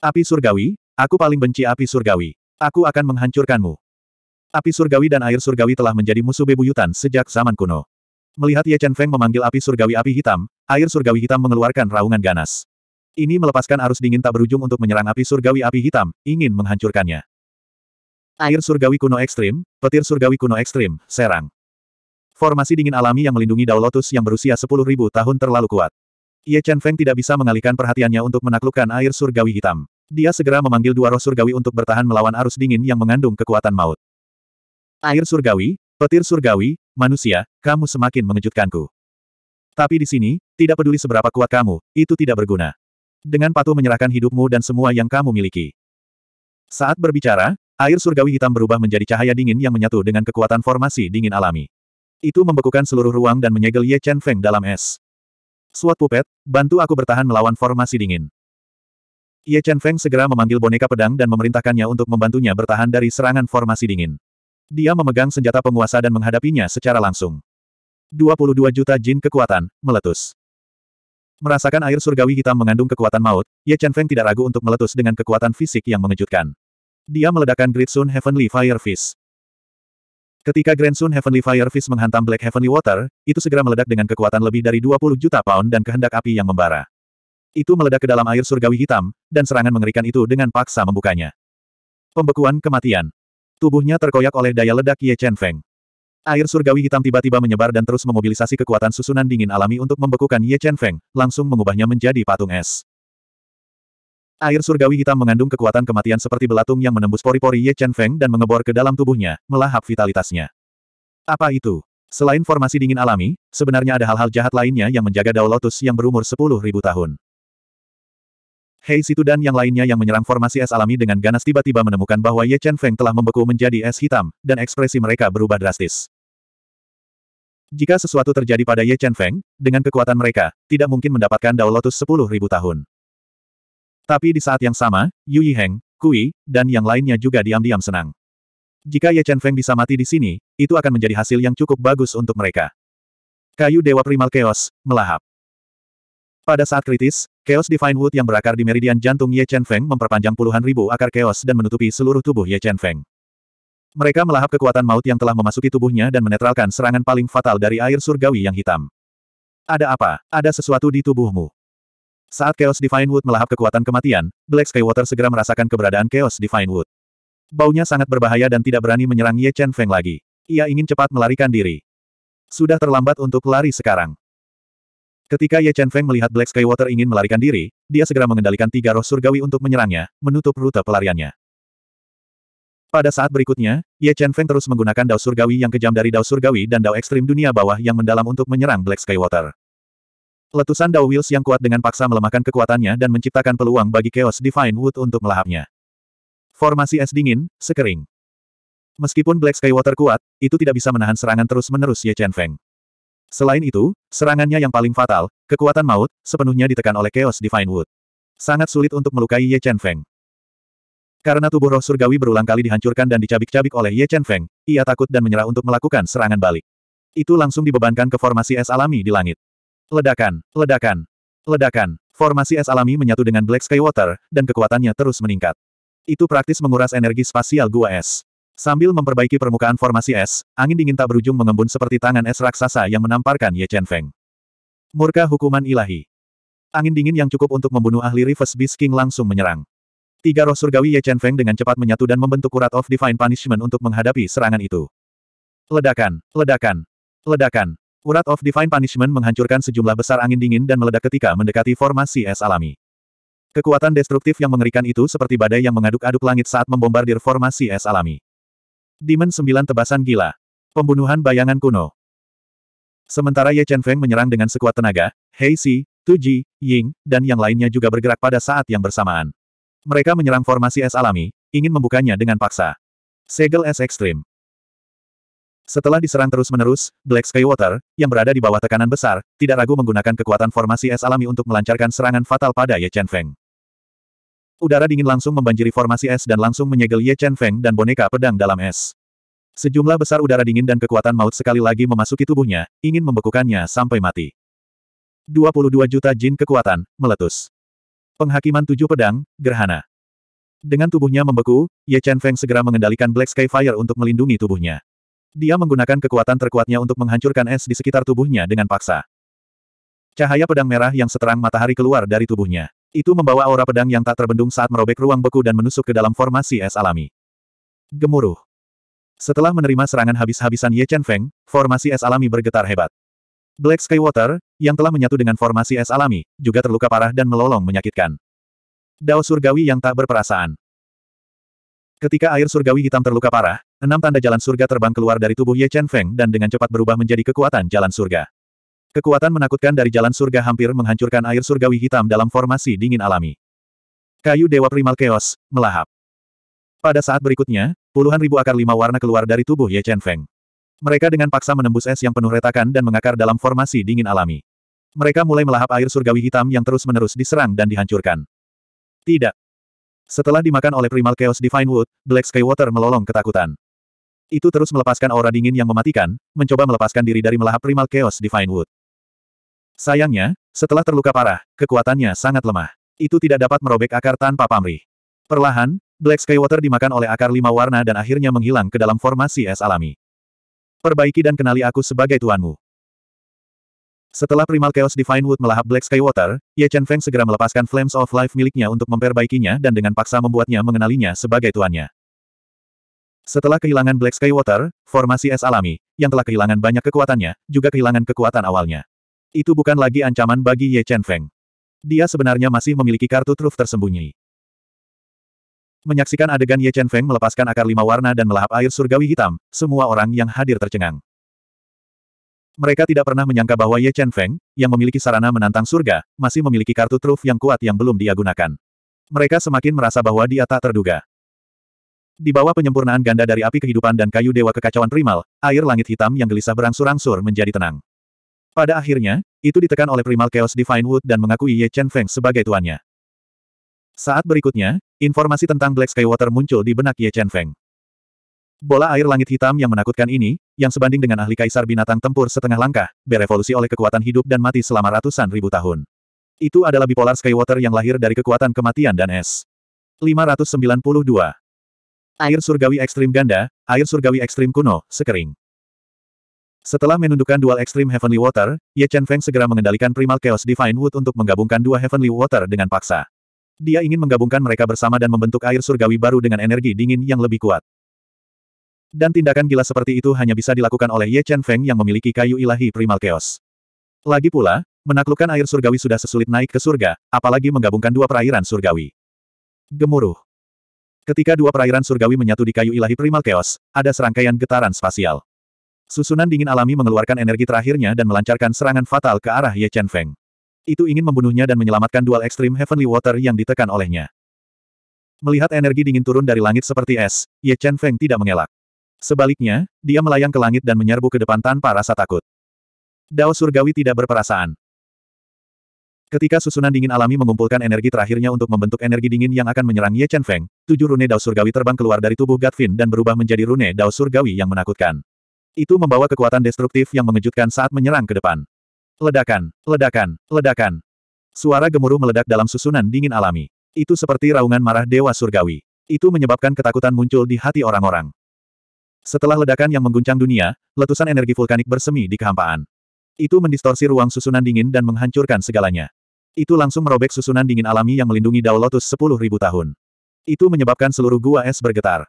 Api surgawi, aku paling benci api surgawi. Aku akan menghancurkanmu. Api surgawi dan air surgawi telah menjadi musuh bebuyutan sejak zaman kuno. Melihat Ye Chen Feng memanggil api surgawi api hitam, air surgawi hitam mengeluarkan raungan ganas. Ini melepaskan arus dingin tak berujung untuk menyerang api surgawi api hitam, ingin menghancurkannya. Air surgawi kuno ekstrim, petir surgawi kuno ekstrim, serang. Formasi dingin alami yang melindungi Dao Lotus yang berusia 10.000 tahun terlalu kuat. Ye Chen Feng tidak bisa mengalihkan perhatiannya untuk menaklukkan air surgawi hitam. Dia segera memanggil dua roh surgawi untuk bertahan melawan arus dingin yang mengandung kekuatan maut. Air surgawi, petir surgawi, manusia, kamu semakin mengejutkanku. Tapi di sini, tidak peduli seberapa kuat kamu, itu tidak berguna. Dengan patuh menyerahkan hidupmu dan semua yang kamu miliki. Saat berbicara, air surgawi hitam berubah menjadi cahaya dingin yang menyatu dengan kekuatan formasi dingin alami. Itu membekukan seluruh ruang dan menyegel Ye Chen Feng dalam es. Suat Pupet, bantu aku bertahan melawan formasi dingin. Ye Chen Feng segera memanggil boneka pedang dan memerintahkannya untuk membantunya bertahan dari serangan formasi dingin. Dia memegang senjata penguasa dan menghadapinya secara langsung. 22 juta jin kekuatan, meletus. Merasakan air surgawi hitam mengandung kekuatan maut, Ye Chen Feng tidak ragu untuk meletus dengan kekuatan fisik yang mengejutkan. Dia meledakkan Great Sun Heavenly Fire Fist. Ketika Grand Sun Heavenly Fire Fist menghantam Black Heavenly Water, itu segera meledak dengan kekuatan lebih dari 20 juta pound dan kehendak api yang membara. Itu meledak ke dalam air surgawi hitam, dan serangan mengerikan itu dengan paksa membukanya. Pembekuan kematian. Tubuhnya terkoyak oleh daya ledak Ye Chen Feng. Air surgawi hitam tiba-tiba menyebar dan terus memobilisasi kekuatan susunan dingin alami untuk membekukan Ye Chen Feng, langsung mengubahnya menjadi patung es. Air surgawi hitam mengandung kekuatan kematian seperti belatung yang menembus pori-pori Ye Chen Feng dan mengebor ke dalam tubuhnya, melahap vitalitasnya. Apa itu? Selain formasi dingin alami, sebenarnya ada hal-hal jahat lainnya yang menjaga Dao Lotus yang berumur 10.000 tahun. Hei Situ dan yang lainnya yang menyerang formasi es alami dengan ganas tiba-tiba menemukan bahwa Ye Chen Feng telah membeku menjadi es hitam, dan ekspresi mereka berubah drastis. Jika sesuatu terjadi pada Ye Chen Feng, dengan kekuatan mereka, tidak mungkin mendapatkan Dao Lotus 10.000 tahun. Tapi di saat yang sama, Yu Yiheng, Kui, dan yang lainnya juga diam-diam senang. Jika Ye Chen Feng bisa mati di sini, itu akan menjadi hasil yang cukup bagus untuk mereka. Kayu Dewa Primal Chaos, melahap. Pada saat kritis, Chaos Divine Wood yang berakar di meridian jantung Ye Chen Feng memperpanjang puluhan ribu akar chaos dan menutupi seluruh tubuh Ye Chen Feng. Mereka melahap kekuatan maut yang telah memasuki tubuhnya dan menetralkan serangan paling fatal dari air surgawi yang hitam. Ada apa? Ada sesuatu di tubuhmu. Saat Chaos Divine Wood melahap kekuatan kematian, Black Skywater segera merasakan keberadaan Chaos Divine Wood. Baunya sangat berbahaya dan tidak berani menyerang Ye Chen Feng lagi. Ia ingin cepat melarikan diri. Sudah terlambat untuk lari sekarang. Ketika Ye Chen Feng melihat Black Skywater ingin melarikan diri, dia segera mengendalikan tiga roh surgawi untuk menyerangnya, menutup rute pelariannya. Pada saat berikutnya, Ye Chen Feng terus menggunakan dao surgawi yang kejam dari dao surgawi dan dao ekstrim dunia bawah yang mendalam untuk menyerang Black Skywater. Letusan Dao Wheels yang kuat dengan paksa melemahkan kekuatannya dan menciptakan peluang bagi Chaos Divine Wood untuk melahapnya. Formasi es dingin, sekering. Meskipun Black Skywater kuat, itu tidak bisa menahan serangan terus-menerus Ye Chen Feng. Selain itu, serangannya yang paling fatal, kekuatan maut, sepenuhnya ditekan oleh Chaos Divine Wood. Sangat sulit untuk melukai Ye Chen Feng. Karena tubuh roh surgawi berulang kali dihancurkan dan dicabik-cabik oleh Ye Chen Feng, ia takut dan menyerah untuk melakukan serangan balik. Itu langsung dibebankan ke formasi es alami di langit. Ledakan, ledakan, ledakan. Formasi es alami menyatu dengan Black Sky Water dan kekuatannya terus meningkat. Itu praktis menguras energi spasial gua es. Sambil memperbaiki permukaan formasi es, angin dingin tak berujung mengembun seperti tangan es raksasa yang menamparkan Ye Chen Feng. Murka hukuman ilahi. Angin dingin yang cukup untuk membunuh ahli Reverse Beast King langsung menyerang. Tiga roh surgawi Ye Chen Feng dengan cepat menyatu dan membentuk urat of Divine Punishment untuk menghadapi serangan itu. Ledakan, ledakan, ledakan. Urat of Divine Punishment menghancurkan sejumlah besar angin dingin dan meledak ketika mendekati formasi es alami. Kekuatan destruktif yang mengerikan itu seperti badai yang mengaduk-aduk langit saat membombardir formasi es alami. Dimen 9 Tebasan Gila. Pembunuhan Bayangan Kuno. Sementara Ye Chen Feng menyerang dengan sekuat tenaga, Hei Si, Tu Ji, Ying, dan yang lainnya juga bergerak pada saat yang bersamaan. Mereka menyerang formasi es alami, ingin membukanya dengan paksa. Segel es ekstrim. Setelah diserang terus-menerus, Black Skywater, yang berada di bawah tekanan besar, tidak ragu menggunakan kekuatan formasi es alami untuk melancarkan serangan fatal pada Ye Chen Feng. Udara dingin langsung membanjiri formasi es dan langsung menyegel Ye Chen Feng dan boneka pedang dalam es. Sejumlah besar udara dingin dan kekuatan maut sekali lagi memasuki tubuhnya, ingin membekukannya sampai mati. 22 juta jin kekuatan, meletus. Penghakiman tujuh pedang, gerhana. Dengan tubuhnya membeku, Ye Chen Feng segera mengendalikan Black Sky Fire untuk melindungi tubuhnya. Dia menggunakan kekuatan terkuatnya untuk menghancurkan es di sekitar tubuhnya dengan paksa. Cahaya pedang merah yang seterang matahari keluar dari tubuhnya. Itu membawa aura pedang yang tak terbendung saat merobek ruang beku dan menusuk ke dalam formasi es alami. Gemuruh. Setelah menerima serangan habis-habisan Ye Chen Feng, formasi es alami bergetar hebat. Black Skywater, yang telah menyatu dengan formasi es alami, juga terluka parah dan melolong menyakitkan. Dao surgawi yang tak berperasaan. Ketika air surgawi hitam terluka parah, Enam tanda jalan surga terbang keluar dari tubuh Ye Chen Feng dan dengan cepat berubah menjadi kekuatan jalan surga. Kekuatan menakutkan dari jalan surga hampir menghancurkan air surgawi hitam dalam formasi dingin alami. Kayu Dewa Primal Chaos, melahap. Pada saat berikutnya, puluhan ribu akar lima warna keluar dari tubuh Ye Chen Feng. Mereka dengan paksa menembus es yang penuh retakan dan mengakar dalam formasi dingin alami. Mereka mulai melahap air surgawi hitam yang terus-menerus diserang dan dihancurkan. Tidak. Setelah dimakan oleh Primal Chaos Divine Wood, Black Skywater melolong ketakutan. Itu terus melepaskan aura dingin yang mematikan, mencoba melepaskan diri dari melahap primal chaos Divine Wood. Sayangnya, setelah terluka parah, kekuatannya sangat lemah. Itu tidak dapat merobek akar tanpa pamrih. Perlahan, Black Skywater dimakan oleh akar lima warna dan akhirnya menghilang ke dalam formasi es alami. Perbaiki dan kenali aku sebagai tuanmu. Setelah Primal Chaos Divine Wood melahap Black Skywater, Ye Chen Feng segera melepaskan Flames of Life miliknya untuk memperbaikinya dan dengan paksa membuatnya mengenalinya sebagai tuannya. Setelah kehilangan Black Skywater, formasi es alami, yang telah kehilangan banyak kekuatannya, juga kehilangan kekuatan awalnya. Itu bukan lagi ancaman bagi Ye Chen Feng. Dia sebenarnya masih memiliki kartu truf tersembunyi. Menyaksikan adegan Ye Chen Feng melepaskan akar lima warna dan melahap air surgawi hitam, semua orang yang hadir tercengang. Mereka tidak pernah menyangka bahwa Ye Chen Feng, yang memiliki sarana menantang surga, masih memiliki kartu truf yang kuat yang belum dia gunakan. Mereka semakin merasa bahwa dia tak terduga. Di bawah penyempurnaan ganda dari api kehidupan dan kayu dewa kekacauan primal, air langit hitam yang gelisah berangsur-angsur menjadi tenang. Pada akhirnya, itu ditekan oleh primal chaos Divine Wood dan mengakui Ye Chen Feng sebagai tuannya. Saat berikutnya, informasi tentang Black Skywater muncul di benak Ye Chen Feng. Bola air langit hitam yang menakutkan ini, yang sebanding dengan ahli kaisar binatang tempur setengah langkah, berevolusi oleh kekuatan hidup dan mati selama ratusan ribu tahun. Itu adalah bipolar Skywater yang lahir dari kekuatan kematian dan es. 592 Air surgawi ekstrim ganda, air surgawi ekstrim kuno, sekering. Setelah menundukkan dual ekstrim Heavenly Water, Ye Chen Feng segera mengendalikan Primal Chaos Divine Wood untuk menggabungkan dua Heavenly Water dengan paksa. Dia ingin menggabungkan mereka bersama dan membentuk air surgawi baru dengan energi dingin yang lebih kuat. Dan tindakan gila seperti itu hanya bisa dilakukan oleh Ye Chen Feng yang memiliki kayu ilahi Primal Chaos. Lagi pula, menaklukkan air surgawi sudah sesulit naik ke surga, apalagi menggabungkan dua perairan surgawi. Gemuruh. Ketika dua perairan surgawi menyatu di kayu ilahi primal chaos, ada serangkaian getaran spasial. Susunan dingin alami mengeluarkan energi terakhirnya dan melancarkan serangan fatal ke arah Ye Chen Feng. Itu ingin membunuhnya dan menyelamatkan dual extreme heavenly water yang ditekan olehnya. Melihat energi dingin turun dari langit seperti es, Ye Chen Feng tidak mengelak. Sebaliknya, dia melayang ke langit dan menyerbu ke depan tanpa rasa takut. Dao surgawi tidak berperasaan. Ketika susunan dingin alami mengumpulkan energi terakhirnya untuk membentuk energi dingin yang akan menyerang Ye Chen Feng, tujuh rune Dao Surgawi terbang keluar dari tubuh Gatvin dan berubah menjadi rune Dao Surgawi yang menakutkan. Itu membawa kekuatan destruktif yang mengejutkan saat menyerang ke depan. Ledakan, ledakan, ledakan. Suara gemuruh meledak dalam susunan dingin alami. Itu seperti raungan marah Dewa Surgawi. Itu menyebabkan ketakutan muncul di hati orang-orang. Setelah ledakan yang mengguncang dunia, letusan energi vulkanik bersemi di kehampaan. Itu mendistorsi ruang susunan dingin dan menghancurkan segalanya. Itu langsung merobek susunan dingin alami yang melindungi Dao Lotus 10.000 tahun. Itu menyebabkan seluruh gua es bergetar.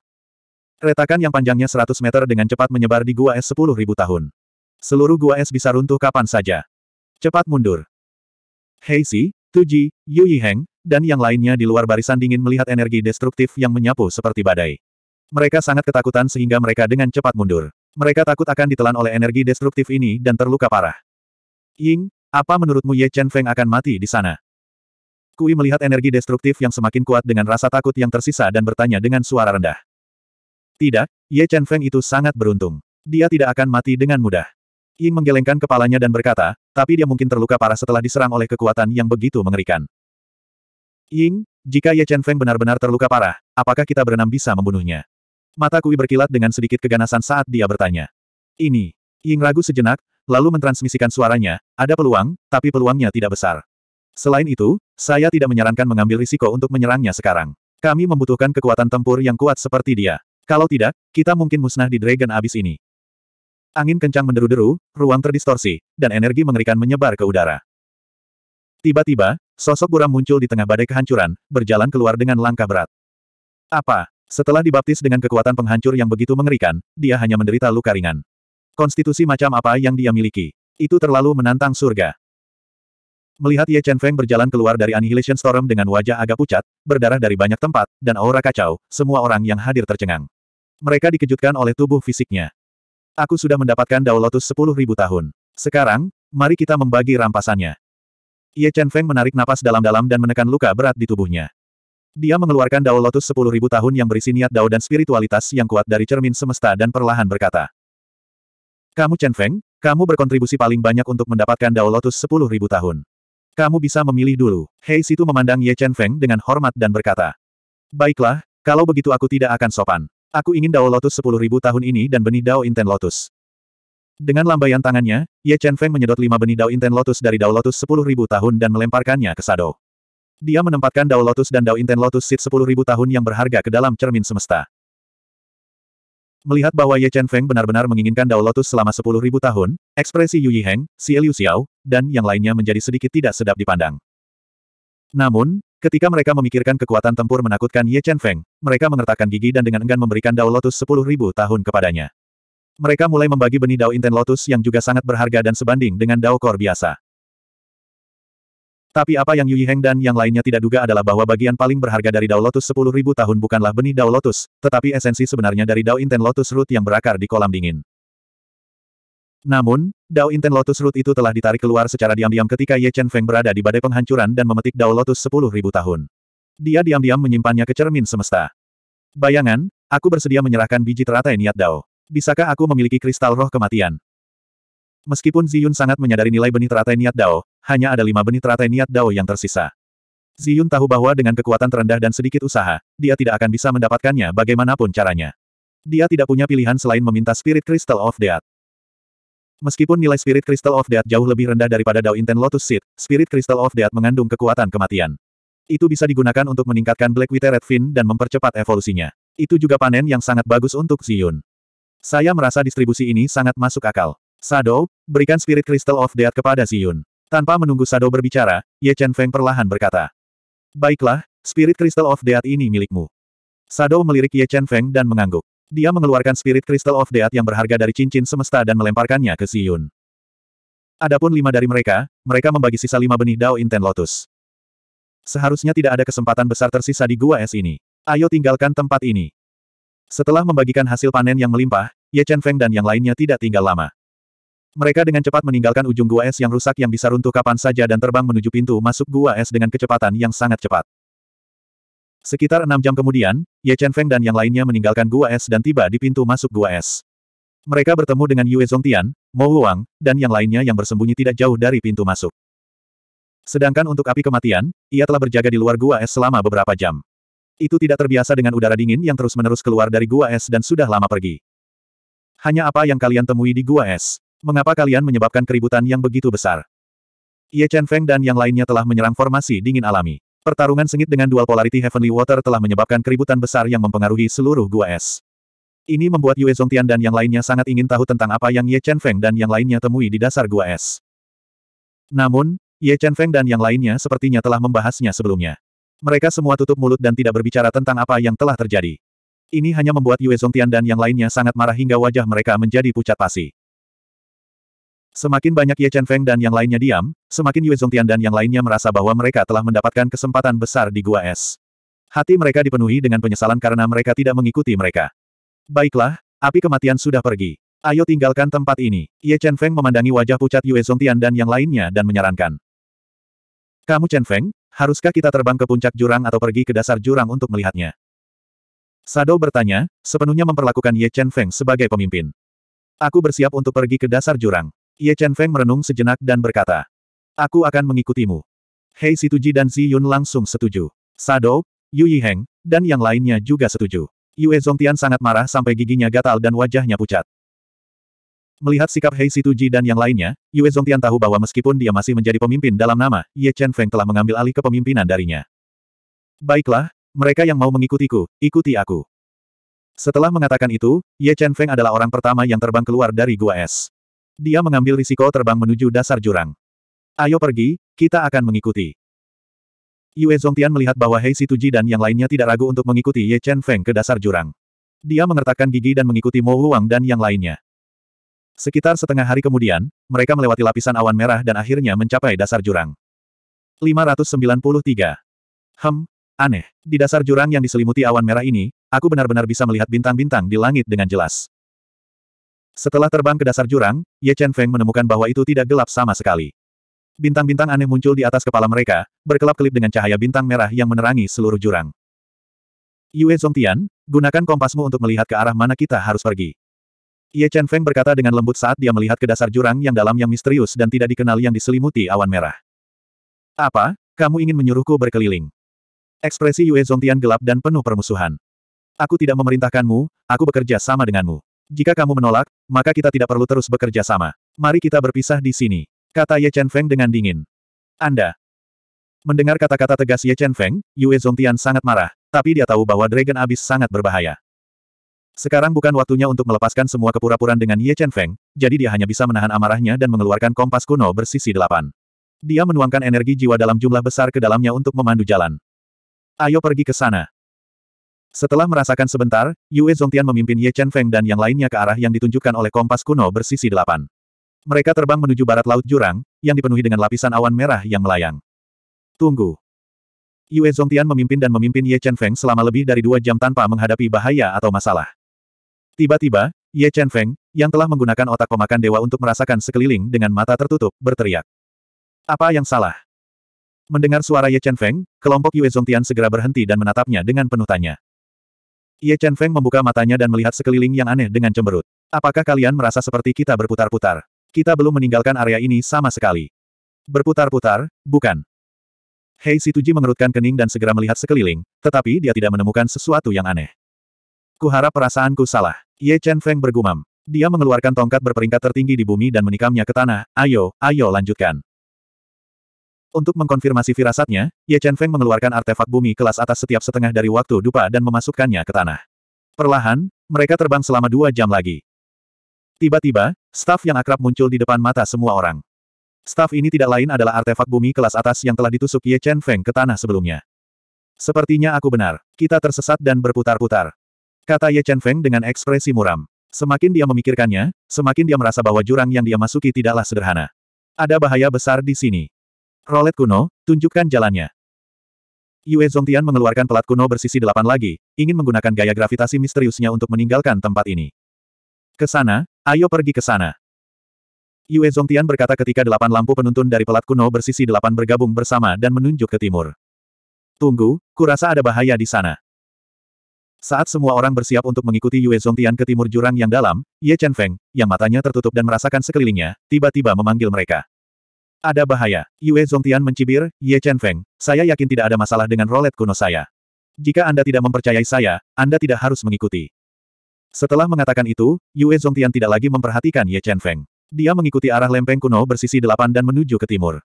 Retakan yang panjangnya 100 meter dengan cepat menyebar di gua es 10.000 tahun. Seluruh gua es bisa runtuh kapan saja. Cepat mundur. Heisi, Tuji, Yu Yiheng, dan yang lainnya di luar barisan dingin melihat energi destruktif yang menyapu seperti badai. Mereka sangat ketakutan sehingga mereka dengan cepat mundur. Mereka takut akan ditelan oleh energi destruktif ini dan terluka parah. Ying, apa menurutmu Ye Chen Feng akan mati di sana? Kui melihat energi destruktif yang semakin kuat dengan rasa takut yang tersisa dan bertanya dengan suara rendah. Tidak, Ye Chen Feng itu sangat beruntung. Dia tidak akan mati dengan mudah. Ying menggelengkan kepalanya dan berkata, tapi dia mungkin terluka parah setelah diserang oleh kekuatan yang begitu mengerikan. Ying, jika Ye Chen Feng benar-benar terluka parah, apakah kita berenam bisa membunuhnya? Mata Kui berkilat dengan sedikit keganasan saat dia bertanya. Ini, Ying ragu sejenak, lalu mentransmisikan suaranya, ada peluang, tapi peluangnya tidak besar. Selain itu, saya tidak menyarankan mengambil risiko untuk menyerangnya sekarang. Kami membutuhkan kekuatan tempur yang kuat seperti dia. Kalau tidak, kita mungkin musnah di Dragon Abyss ini. Angin kencang menderu-deru, ruang terdistorsi, dan energi mengerikan menyebar ke udara. Tiba-tiba, sosok buram muncul di tengah badai kehancuran, berjalan keluar dengan langkah berat. Apa? Setelah dibaptis dengan kekuatan penghancur yang begitu mengerikan, dia hanya menderita luka ringan. Konstitusi macam apa yang dia miliki? Itu terlalu menantang surga. Melihat Ye Chen Feng berjalan keluar dari Annihilation Storm dengan wajah agak pucat, berdarah dari banyak tempat, dan aura kacau, semua orang yang hadir tercengang. Mereka dikejutkan oleh tubuh fisiknya. Aku sudah mendapatkan Dao Lotus 10.000 tahun. Sekarang, mari kita membagi rampasannya. Ye Chen Feng menarik napas dalam-dalam dan menekan luka berat di tubuhnya. Dia mengeluarkan Dao Lotus 10.000 tahun yang berisi niat Dao dan spiritualitas yang kuat dari cermin semesta dan perlahan berkata. Kamu Chen Feng, kamu berkontribusi paling banyak untuk mendapatkan Dao Lotus 10.000 tahun. Kamu bisa memilih dulu. Hei Situ memandang Ye Chen Feng dengan hormat dan berkata. Baiklah, kalau begitu aku tidak akan sopan. Aku ingin Dao Lotus 10.000 tahun ini dan benih Dao Inten Lotus. Dengan lambaian tangannya, Ye Chen Feng menyedot lima benih Dao Inten Lotus dari Dao Lotus 10.000 tahun dan melemparkannya ke Sado. Dia menempatkan Dao Lotus dan Dao Inten Lotus Seed 10.000 tahun yang berharga ke dalam cermin semesta. Melihat bahwa Ye Chen Feng benar-benar menginginkan Dao Lotus selama sepuluh ribu tahun, ekspresi Yu Yiheng, Si Liu Xiao, dan yang lainnya menjadi sedikit tidak sedap dipandang. Namun, ketika mereka memikirkan kekuatan tempur menakutkan Ye Chen Feng, mereka mengertakkan gigi dan dengan enggan memberikan Dao Lotus sepuluh ribu tahun kepadanya. Mereka mulai membagi benih Dao Inten Lotus yang juga sangat berharga dan sebanding dengan Dao Core biasa. Tapi apa yang Yui Heng dan yang lainnya tidak duga adalah bahwa bagian paling berharga dari Dao Lotus 10.000 tahun bukanlah benih Dao Lotus, tetapi esensi sebenarnya dari Dao Inten Lotus Root yang berakar di kolam dingin. Namun, Dao Inten Lotus Root itu telah ditarik keluar secara diam-diam ketika Ye Chen Feng berada di badai penghancuran dan memetik Dao Lotus 10.000 tahun. Dia diam-diam menyimpannya ke cermin semesta. Bayangan, aku bersedia menyerahkan biji teratai niat Dao. Bisakah aku memiliki kristal roh kematian? Meskipun Ziyun sangat menyadari nilai benih teratai niat Dao, hanya ada lima benih teratai niat Dao yang tersisa. Ziyun tahu bahwa dengan kekuatan terendah dan sedikit usaha, dia tidak akan bisa mendapatkannya bagaimanapun caranya. Dia tidak punya pilihan selain meminta Spirit Crystal of Death. Meskipun nilai Spirit Crystal of Death jauh lebih rendah daripada Dao Inten Lotus Seed, Spirit Crystal of Death mengandung kekuatan kematian. Itu bisa digunakan untuk meningkatkan Black Withered Fin dan mempercepat evolusinya. Itu juga panen yang sangat bagus untuk Ziyun. Saya merasa distribusi ini sangat masuk akal. Sado, berikan Spirit Crystal of Death kepada Yun. Tanpa menunggu Sado berbicara, Ye Chen Feng perlahan berkata. Baiklah, Spirit Crystal of Death ini milikmu. Sado melirik Ye Chen Feng dan mengangguk. Dia mengeluarkan Spirit Crystal of Death yang berharga dari cincin semesta dan melemparkannya ke Yun. Adapun lima dari mereka, mereka membagi sisa lima benih Dao Inten Lotus. Seharusnya tidak ada kesempatan besar tersisa di gua es ini. Ayo tinggalkan tempat ini. Setelah membagikan hasil panen yang melimpah, Ye Chen Feng dan yang lainnya tidak tinggal lama. Mereka dengan cepat meninggalkan ujung gua es yang rusak yang bisa runtuh kapan saja dan terbang menuju pintu masuk gua es dengan kecepatan yang sangat cepat. Sekitar enam jam kemudian, Ye Chen Feng dan yang lainnya meninggalkan gua es dan tiba di pintu masuk gua es. Mereka bertemu dengan Yue Zhongtian, Mo Luang, dan yang lainnya yang bersembunyi tidak jauh dari pintu masuk. Sedangkan untuk api kematian, ia telah berjaga di luar gua es selama beberapa jam. Itu tidak terbiasa dengan udara dingin yang terus-menerus keluar dari gua es dan sudah lama pergi. Hanya apa yang kalian temui di gua es. Mengapa kalian menyebabkan keributan yang begitu besar? Ye Chen Feng dan yang lainnya telah menyerang formasi dingin alami. Pertarungan sengit dengan dual polarity Heavenly Water telah menyebabkan keributan besar yang mempengaruhi seluruh gua es. Ini membuat Yue Zhongtian dan yang lainnya sangat ingin tahu tentang apa yang Ye Chen Feng dan yang lainnya temui di dasar gua es. Namun, Ye Chen Feng dan yang lainnya sepertinya telah membahasnya sebelumnya. Mereka semua tutup mulut dan tidak berbicara tentang apa yang telah terjadi. Ini hanya membuat Yue Zhongtian dan yang lainnya sangat marah hingga wajah mereka menjadi pucat pasi. Semakin banyak Ye Chen Feng dan yang lainnya diam, semakin Yue Zongtian dan yang lainnya merasa bahwa mereka telah mendapatkan kesempatan besar di Gua Es. Hati mereka dipenuhi dengan penyesalan karena mereka tidak mengikuti mereka. Baiklah, api kematian sudah pergi. Ayo tinggalkan tempat ini. Ye Chen Feng memandangi wajah pucat Yue Zongtian dan yang lainnya dan menyarankan. Kamu Chen Feng, haruskah kita terbang ke puncak jurang atau pergi ke dasar jurang untuk melihatnya? Sado bertanya, sepenuhnya memperlakukan Ye Chen Feng sebagai pemimpin. Aku bersiap untuk pergi ke dasar jurang. Ye Chen Feng merenung sejenak dan berkata. Aku akan mengikutimu. Hei Situji dan Si Yun langsung setuju. Sado, Yu Yiheng, dan yang lainnya juga setuju. Yue Zongtian sangat marah sampai giginya gatal dan wajahnya pucat. Melihat sikap Hei Situji dan yang lainnya, Yue Zongtian tahu bahwa meskipun dia masih menjadi pemimpin dalam nama, Ye Chen Feng telah mengambil alih kepemimpinan darinya. Baiklah, mereka yang mau mengikutiku, ikuti aku. Setelah mengatakan itu, Ye Chen Feng adalah orang pertama yang terbang keluar dari gua es. Dia mengambil risiko terbang menuju dasar jurang. Ayo pergi, kita akan mengikuti. Yue Zongtian melihat bahwa Hei Situji dan yang lainnya tidak ragu untuk mengikuti Ye Chen Feng ke dasar jurang. Dia mengertakkan gigi dan mengikuti Mo Huang dan yang lainnya. Sekitar setengah hari kemudian, mereka melewati lapisan awan merah dan akhirnya mencapai dasar jurang. 593. Hem, aneh. Di dasar jurang yang diselimuti awan merah ini, aku benar-benar bisa melihat bintang-bintang di langit dengan jelas. Setelah terbang ke dasar jurang, Ye Chen Feng menemukan bahwa itu tidak gelap sama sekali. Bintang-bintang aneh muncul di atas kepala mereka, berkelap-kelip dengan cahaya bintang merah yang menerangi seluruh jurang. Yue Tian, gunakan kompasmu untuk melihat ke arah mana kita harus pergi. Ye Chen Feng berkata dengan lembut saat dia melihat ke dasar jurang yang dalam yang misterius dan tidak dikenal yang diselimuti awan merah. Apa, kamu ingin menyuruhku berkeliling? Ekspresi Yue Tian gelap dan penuh permusuhan. Aku tidak memerintahkanmu, aku bekerja sama denganmu. Jika kamu menolak, maka kita tidak perlu terus bekerja sama. Mari kita berpisah di sini. Kata Ye Chen Feng dengan dingin. Anda. Mendengar kata-kata tegas Ye Chen Feng, Yue Zongtian sangat marah, tapi dia tahu bahwa Dragon Abyss sangat berbahaya. Sekarang bukan waktunya untuk melepaskan semua kepura-puraan dengan Ye Chen Feng, jadi dia hanya bisa menahan amarahnya dan mengeluarkan kompas kuno bersisi delapan. Dia menuangkan energi jiwa dalam jumlah besar ke dalamnya untuk memandu jalan. Ayo pergi ke sana. Setelah merasakan sebentar, Yue Zongtian memimpin Ye Chen Feng dan yang lainnya ke arah yang ditunjukkan oleh kompas kuno bersisi delapan. Mereka terbang menuju barat laut jurang, yang dipenuhi dengan lapisan awan merah yang melayang. Tunggu. Yue Zongtian memimpin dan memimpin Ye Chen Feng selama lebih dari dua jam tanpa menghadapi bahaya atau masalah. Tiba-tiba, Ye Chen Feng, yang telah menggunakan otak pemakan dewa untuk merasakan sekeliling dengan mata tertutup, berteriak. Apa yang salah? Mendengar suara Ye Chen Feng, kelompok Yue Zongtian segera berhenti dan menatapnya dengan penuh tanya. Ye Chen Feng membuka matanya dan melihat sekeliling yang aneh dengan cemberut. Apakah kalian merasa seperti kita berputar-putar? Kita belum meninggalkan area ini sama sekali. Berputar-putar, bukan. Hei Situji mengerutkan kening dan segera melihat sekeliling, tetapi dia tidak menemukan sesuatu yang aneh. Kuharap perasaanku salah. Ye Chen Feng bergumam. Dia mengeluarkan tongkat berperingkat tertinggi di bumi dan menikamnya ke tanah. Ayo, ayo lanjutkan. Untuk mengkonfirmasi firasatnya, Ye Chen Feng mengeluarkan artefak bumi kelas atas setiap setengah dari waktu dupa dan memasukkannya ke tanah. Perlahan, mereka terbang selama dua jam lagi. Tiba-tiba, staf yang akrab muncul di depan mata semua orang. Staf ini tidak lain adalah artefak bumi kelas atas yang telah ditusuk Ye Chen Feng ke tanah sebelumnya. Sepertinya aku benar, kita tersesat dan berputar-putar. Kata Ye Chen Feng dengan ekspresi muram. Semakin dia memikirkannya, semakin dia merasa bahwa jurang yang dia masuki tidaklah sederhana. Ada bahaya besar di sini. Rolet kuno, tunjukkan jalannya. Yue Zongtian mengeluarkan pelat kuno bersisi delapan lagi, ingin menggunakan gaya gravitasi misteriusnya untuk meninggalkan tempat ini. Ke sana, ayo pergi ke sana. Yue Zongtian berkata ketika delapan lampu penuntun dari pelat kuno bersisi delapan bergabung bersama dan menunjuk ke timur. Tunggu, kurasa ada bahaya di sana. Saat semua orang bersiap untuk mengikuti Yue Zongtian ke timur jurang yang dalam, Ye Chen Feng, yang matanya tertutup dan merasakan sekelilingnya, tiba-tiba memanggil mereka. Ada bahaya. Yue Zongtian mencibir, Ye Chen Feng, saya yakin tidak ada masalah dengan rolet kuno saya. Jika Anda tidak mempercayai saya, Anda tidak harus mengikuti. Setelah mengatakan itu, Yue Zongtian tidak lagi memperhatikan Ye Chen Feng. Dia mengikuti arah lempeng kuno bersisi delapan dan menuju ke timur.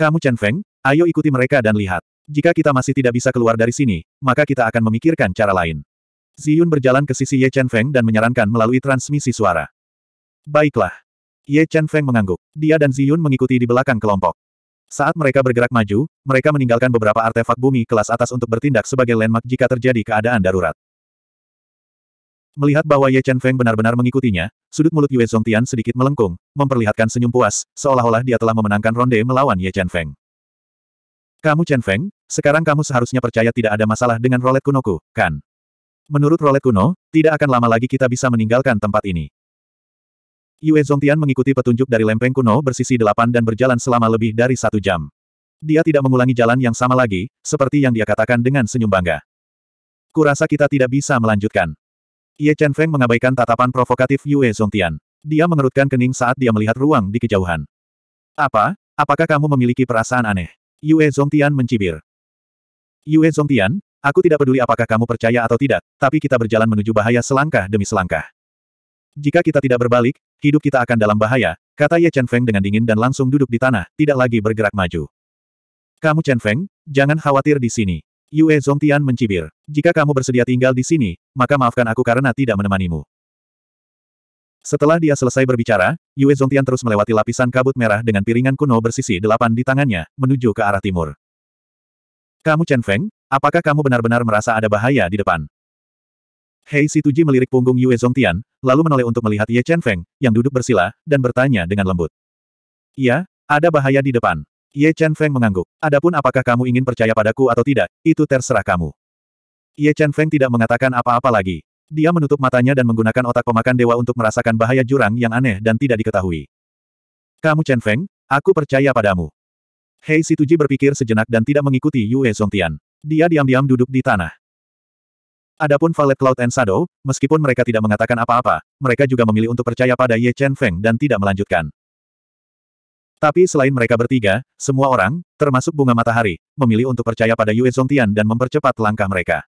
Kamu Chen Feng, ayo ikuti mereka dan lihat. Jika kita masih tidak bisa keluar dari sini, maka kita akan memikirkan cara lain. Ziyun berjalan ke sisi Ye Chen Feng dan menyarankan melalui transmisi suara. Baiklah, Ye Chen Feng mengangguk. Dia dan Ziyun mengikuti di belakang kelompok. Saat mereka bergerak maju, mereka meninggalkan beberapa artefak bumi kelas atas untuk bertindak sebagai landmark jika terjadi keadaan darurat. Melihat bahwa Ye Chen Feng benar-benar mengikutinya, sudut mulut Yue Tian sedikit melengkung, memperlihatkan senyum puas, seolah-olah dia telah memenangkan ronde melawan Ye Chen Feng. Kamu Chen Feng, sekarang kamu seharusnya percaya tidak ada masalah dengan rolet kunoku, kan? Menurut rolet kuno, tidak akan lama lagi kita bisa meninggalkan tempat ini. Yue Zongtian mengikuti petunjuk dari lempeng kuno bersisi delapan dan berjalan selama lebih dari satu jam. Dia tidak mengulangi jalan yang sama lagi, seperti yang dia katakan dengan senyum bangga. Kurasa kita tidak bisa melanjutkan. Ye Chen Feng mengabaikan tatapan provokatif Yue Zongtian. Dia mengerutkan kening saat dia melihat ruang di kejauhan. Apa? Apakah kamu memiliki perasaan aneh? Yue Zongtian mencibir. Yue Zongtian, aku tidak peduli apakah kamu percaya atau tidak, tapi kita berjalan menuju bahaya selangkah demi selangkah. Jika kita tidak berbalik, hidup kita akan dalam bahaya, kata Ye Chen Feng dengan dingin dan langsung duduk di tanah, tidak lagi bergerak maju. Kamu Chen Feng, jangan khawatir di sini. Yue Zongtian mencibir. Jika kamu bersedia tinggal di sini, maka maafkan aku karena tidak menemanimu. Setelah dia selesai berbicara, Yue Zongtian terus melewati lapisan kabut merah dengan piringan kuno bersisi delapan di tangannya, menuju ke arah timur. Kamu Chen Feng, apakah kamu benar-benar merasa ada bahaya di depan? Hei Situji melirik punggung Yue Zongtian, lalu menoleh untuk melihat Ye Chen Feng, yang duduk bersila, dan bertanya dengan lembut. Ya, ada bahaya di depan. Ye Chen Feng mengangguk. Adapun apakah kamu ingin percaya padaku atau tidak, itu terserah kamu. Ye Chen Feng tidak mengatakan apa-apa lagi. Dia menutup matanya dan menggunakan otak pemakan dewa untuk merasakan bahaya jurang yang aneh dan tidak diketahui. Kamu Chen Feng, aku percaya padamu. Hei Situji berpikir sejenak dan tidak mengikuti Yue Zongtian. Dia diam-diam duduk di tanah. Adapun Valet Cloud and Shadow, meskipun mereka tidak mengatakan apa-apa, mereka juga memilih untuk percaya pada Ye Chen Feng dan tidak melanjutkan. Tapi selain mereka bertiga, semua orang, termasuk bunga matahari, memilih untuk percaya pada Yue Zongtian dan mempercepat langkah mereka.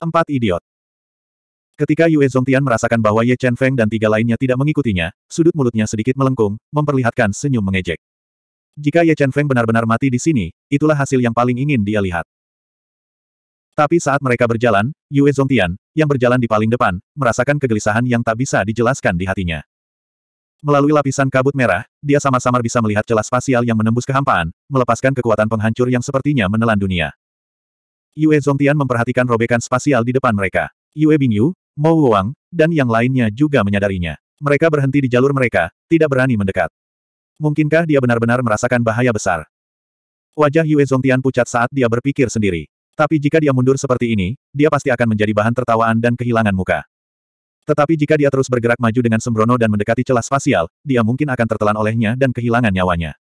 Empat idiot. Ketika Yue Zongtian merasakan bahwa Ye Chen Feng dan tiga lainnya tidak mengikutinya, sudut mulutnya sedikit melengkung, memperlihatkan senyum mengejek. Jika Ye Chen Feng benar-benar mati di sini, itulah hasil yang paling ingin dia lihat. Tapi saat mereka berjalan, Yue Zongtian, yang berjalan di paling depan, merasakan kegelisahan yang tak bisa dijelaskan di hatinya. Melalui lapisan kabut merah, dia sama-sama bisa melihat celah spasial yang menembus kehampaan, melepaskan kekuatan penghancur yang sepertinya menelan dunia. Yue Zongtian memperhatikan robekan spasial di depan mereka. Yue Bingyu, Mo Wang, dan yang lainnya juga menyadarinya. Mereka berhenti di jalur mereka, tidak berani mendekat. Mungkinkah dia benar-benar merasakan bahaya besar? Wajah Yue Zongtian pucat saat dia berpikir sendiri. Tapi jika dia mundur seperti ini, dia pasti akan menjadi bahan tertawaan dan kehilangan muka. Tetapi jika dia terus bergerak maju dengan sembrono dan mendekati celah spasial, dia mungkin akan tertelan olehnya dan kehilangan nyawanya.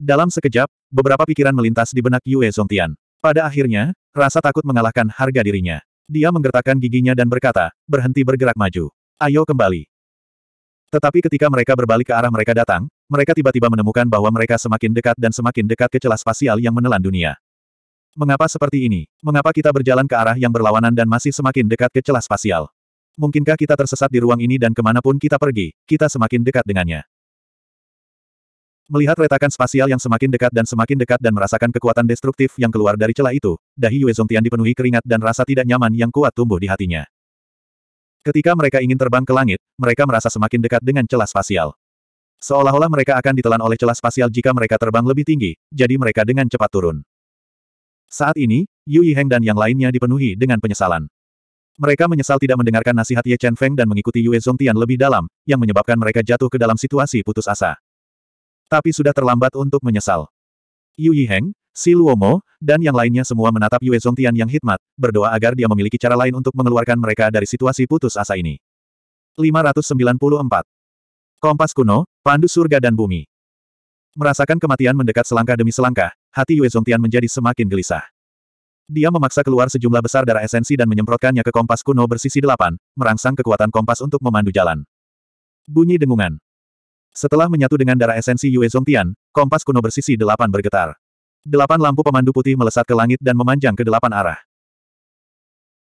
Dalam sekejap, beberapa pikiran melintas di benak Yue Zongtian. Pada akhirnya, rasa takut mengalahkan harga dirinya. Dia menggertakkan giginya dan berkata, berhenti bergerak maju. Ayo kembali. Tetapi ketika mereka berbalik ke arah mereka datang, mereka tiba-tiba menemukan bahwa mereka semakin dekat dan semakin dekat ke celah spasial yang menelan dunia. Mengapa seperti ini? Mengapa kita berjalan ke arah yang berlawanan dan masih semakin dekat ke celah spasial? Mungkinkah kita tersesat di ruang ini dan kemanapun kita pergi, kita semakin dekat dengannya? Melihat retakan spasial yang semakin dekat dan semakin dekat dan merasakan kekuatan destruktif yang keluar dari celah itu, dahi Yue Zongtian dipenuhi keringat dan rasa tidak nyaman yang kuat tumbuh di hatinya. Ketika mereka ingin terbang ke langit, mereka merasa semakin dekat dengan celah spasial. Seolah-olah mereka akan ditelan oleh celah spasial jika mereka terbang lebih tinggi, jadi mereka dengan cepat turun. Saat ini, Yu Yiheng dan yang lainnya dipenuhi dengan penyesalan. Mereka menyesal tidak mendengarkan nasihat Ye Chen Feng dan mengikuti Yue Zongtian lebih dalam, yang menyebabkan mereka jatuh ke dalam situasi putus asa. Tapi sudah terlambat untuk menyesal. Yu Yiheng, Si Luomo, dan yang lainnya semua menatap Yue Zongtian yang hikmat, berdoa agar dia memiliki cara lain untuk mengeluarkan mereka dari situasi putus asa ini. 594. Kompas kuno, pandu surga dan bumi. Merasakan kematian mendekat selangkah demi selangkah, hati Yue Zongtian menjadi semakin gelisah. Dia memaksa keluar sejumlah besar darah esensi dan menyemprotkannya ke kompas kuno bersisi delapan, merangsang kekuatan kompas untuk memandu jalan. Bunyi dengungan. Setelah menyatu dengan darah esensi Yue Zongtian, kompas kuno bersisi delapan bergetar. Delapan lampu pemandu putih melesat ke langit dan memanjang ke delapan arah.